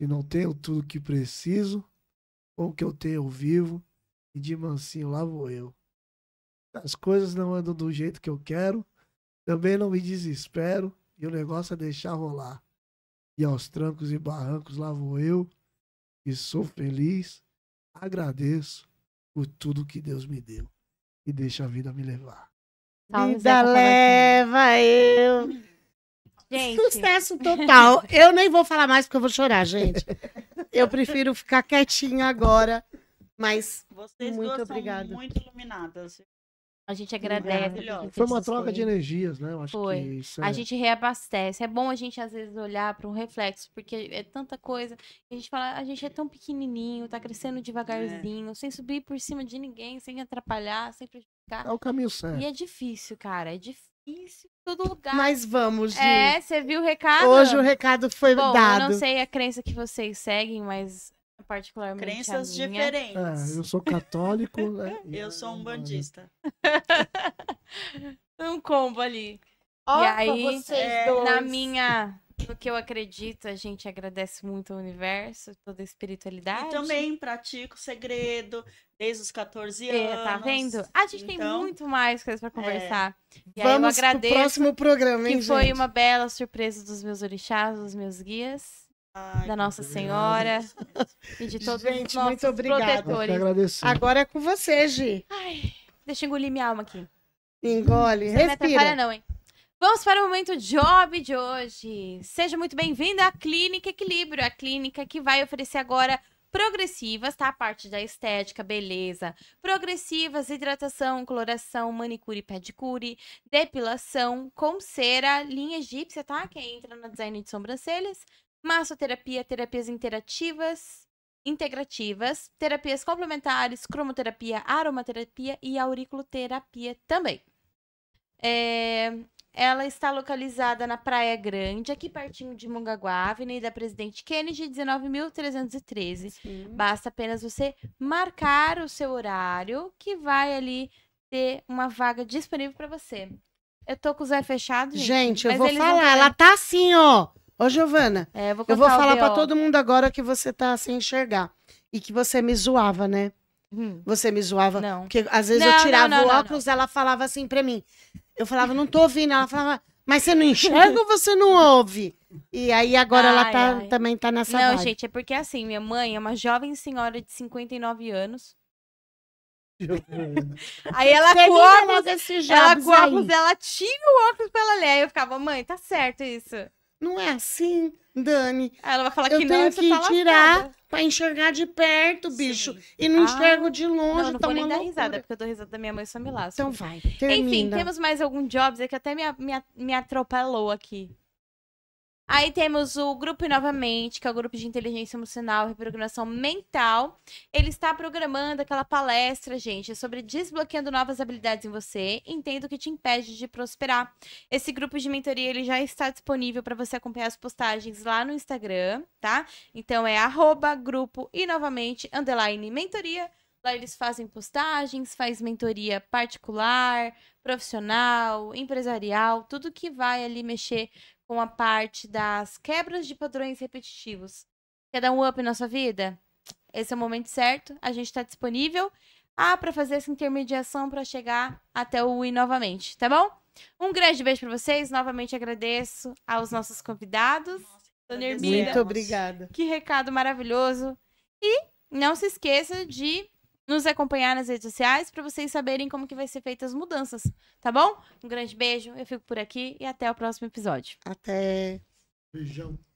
E não tenho tudo que preciso, o que eu tenho vivo, e de mansinho lá vou eu. As coisas não andam do jeito que eu quero, também não me desespero, e o negócio é deixar rolar. E aos trancos e barrancos lá vou eu, e sou feliz, agradeço por tudo que Deus me deu, e deixa a vida me levar. A vida leva eu. Gente. Sucesso total. Eu nem vou falar mais porque eu vou chorar, gente. Eu prefiro ficar quietinha agora. Mas Vocês muito obrigada. muito iluminadas. A gente agradece. É, foi uma troca de energias, né? Eu acho foi. Que isso é... A gente reabastece. É bom a gente, às vezes, olhar para um reflexo, porque é tanta coisa. A gente fala, ah, a gente é tão pequenininho, tá crescendo devagarzinho, é. sem subir por cima de ninguém, sem atrapalhar, sem prejudicar. É o caminho certo. E é difícil, cara. É difícil isso em todo lugar. Mas vamos, Gi. É, você viu o recado? Hoje o recado foi Bom, dado. Eu não sei a crença que vocês seguem, mas particularmente Crenças minha... diferentes. É, eu sou católico. É, e... eu sou um bandista. um combo ali. Opa, e aí, vocês é, dois. na minha no que eu acredito, a gente agradece muito ao universo, toda a espiritualidade. Eu também pratico segredo desde os 14 anos. É, tá vendo? A gente então, tem muito mais coisas para é. conversar. É. E aí Vamos eu agradeço. Pro próximo programa, hein, que gente? foi uma bela surpresa dos meus orixás, dos meus guias. Ai, da Nossa Senhora e de todos gente, os nossos muito obrigado. protetores. Agora é com você, Gi. Ai, deixa eu engolir minha alma aqui. Engole, Você respira. Não atrapalha não, hein? Vamos para o momento job de hoje. Seja muito bem-vindo à Clínica Equilíbrio, a clínica que vai oferecer agora progressivas, tá? A parte da estética, beleza. Progressivas, hidratação, coloração, manicure e pedicure, depilação, com cera, linha egípcia, tá? Que entra no design de sobrancelhas, massoterapia, terapias interativas, integrativas, terapias complementares, cromoterapia, aromaterapia e auriculoterapia também. É... Ela está localizada na Praia Grande, aqui pertinho de Mongaguá, Avenida Presidente Kennedy, 19.313. Basta apenas você marcar o seu horário, que vai ali ter uma vaga disponível para você. Eu tô com o Zé fechado, gente. Gente, eu vou falar. Ela tá assim, ó. Ô, Giovana, é, eu, vou eu vou falar para todo mundo agora que você tá sem enxergar. E que você me zoava, né? Hum. Você me zoava. Não. Porque às vezes não, eu tirava não, não, o óculos, ela falava assim pra mim: eu falava, não tô ouvindo. Ela falava, mas você não enxerga ou você não ouve? E aí agora ai, ela tá, também tá nessa Não, vibe. gente, é porque assim, minha mãe é uma jovem senhora de 59 anos. aí ela Termina com óculos, ela ela tira o óculos pra ela ler. Aí eu ficava, mãe, tá certo isso. Não é assim, Dani. Ah, ela vai falar eu que não, Eu tenho que tá tirar para enxergar de perto, bicho. Sim. E não ah, enxergo de longe. Não, não tá vou nem dar loucura. risada, porque eu tô risada da minha mãe só me laço. Então vai, termina. Enfim, temos mais algum Jobs, é que até me, me, me atropelou aqui. Aí temos o grupo novamente, que é o grupo de inteligência emocional e reprogramação mental. Ele está programando aquela palestra, gente, é sobre desbloqueando novas habilidades em você, entendo que te impede de prosperar. Esse grupo de mentoria ele já está disponível para você acompanhar as postagens lá no Instagram, tá? Então é arroba, grupo e novamente underline mentoria. Lá eles fazem postagens, faz mentoria particular, profissional, empresarial, tudo que vai ali mexer com a parte das quebras de padrões repetitivos. Quer dar um up na sua vida? Esse é o momento certo. A gente está disponível ah, para fazer essa intermediação para chegar até o Win novamente, tá bom? Um grande beijo para vocês. Novamente agradeço aos nossos convidados. Nossa, Dona Hermina. Muito obrigada. Que recado maravilhoso. E não se esqueça de nos acompanhar nas redes sociais para vocês saberem como que vai ser feitas as mudanças, tá bom? Um grande beijo, eu fico por aqui e até o próximo episódio. Até. Beijão.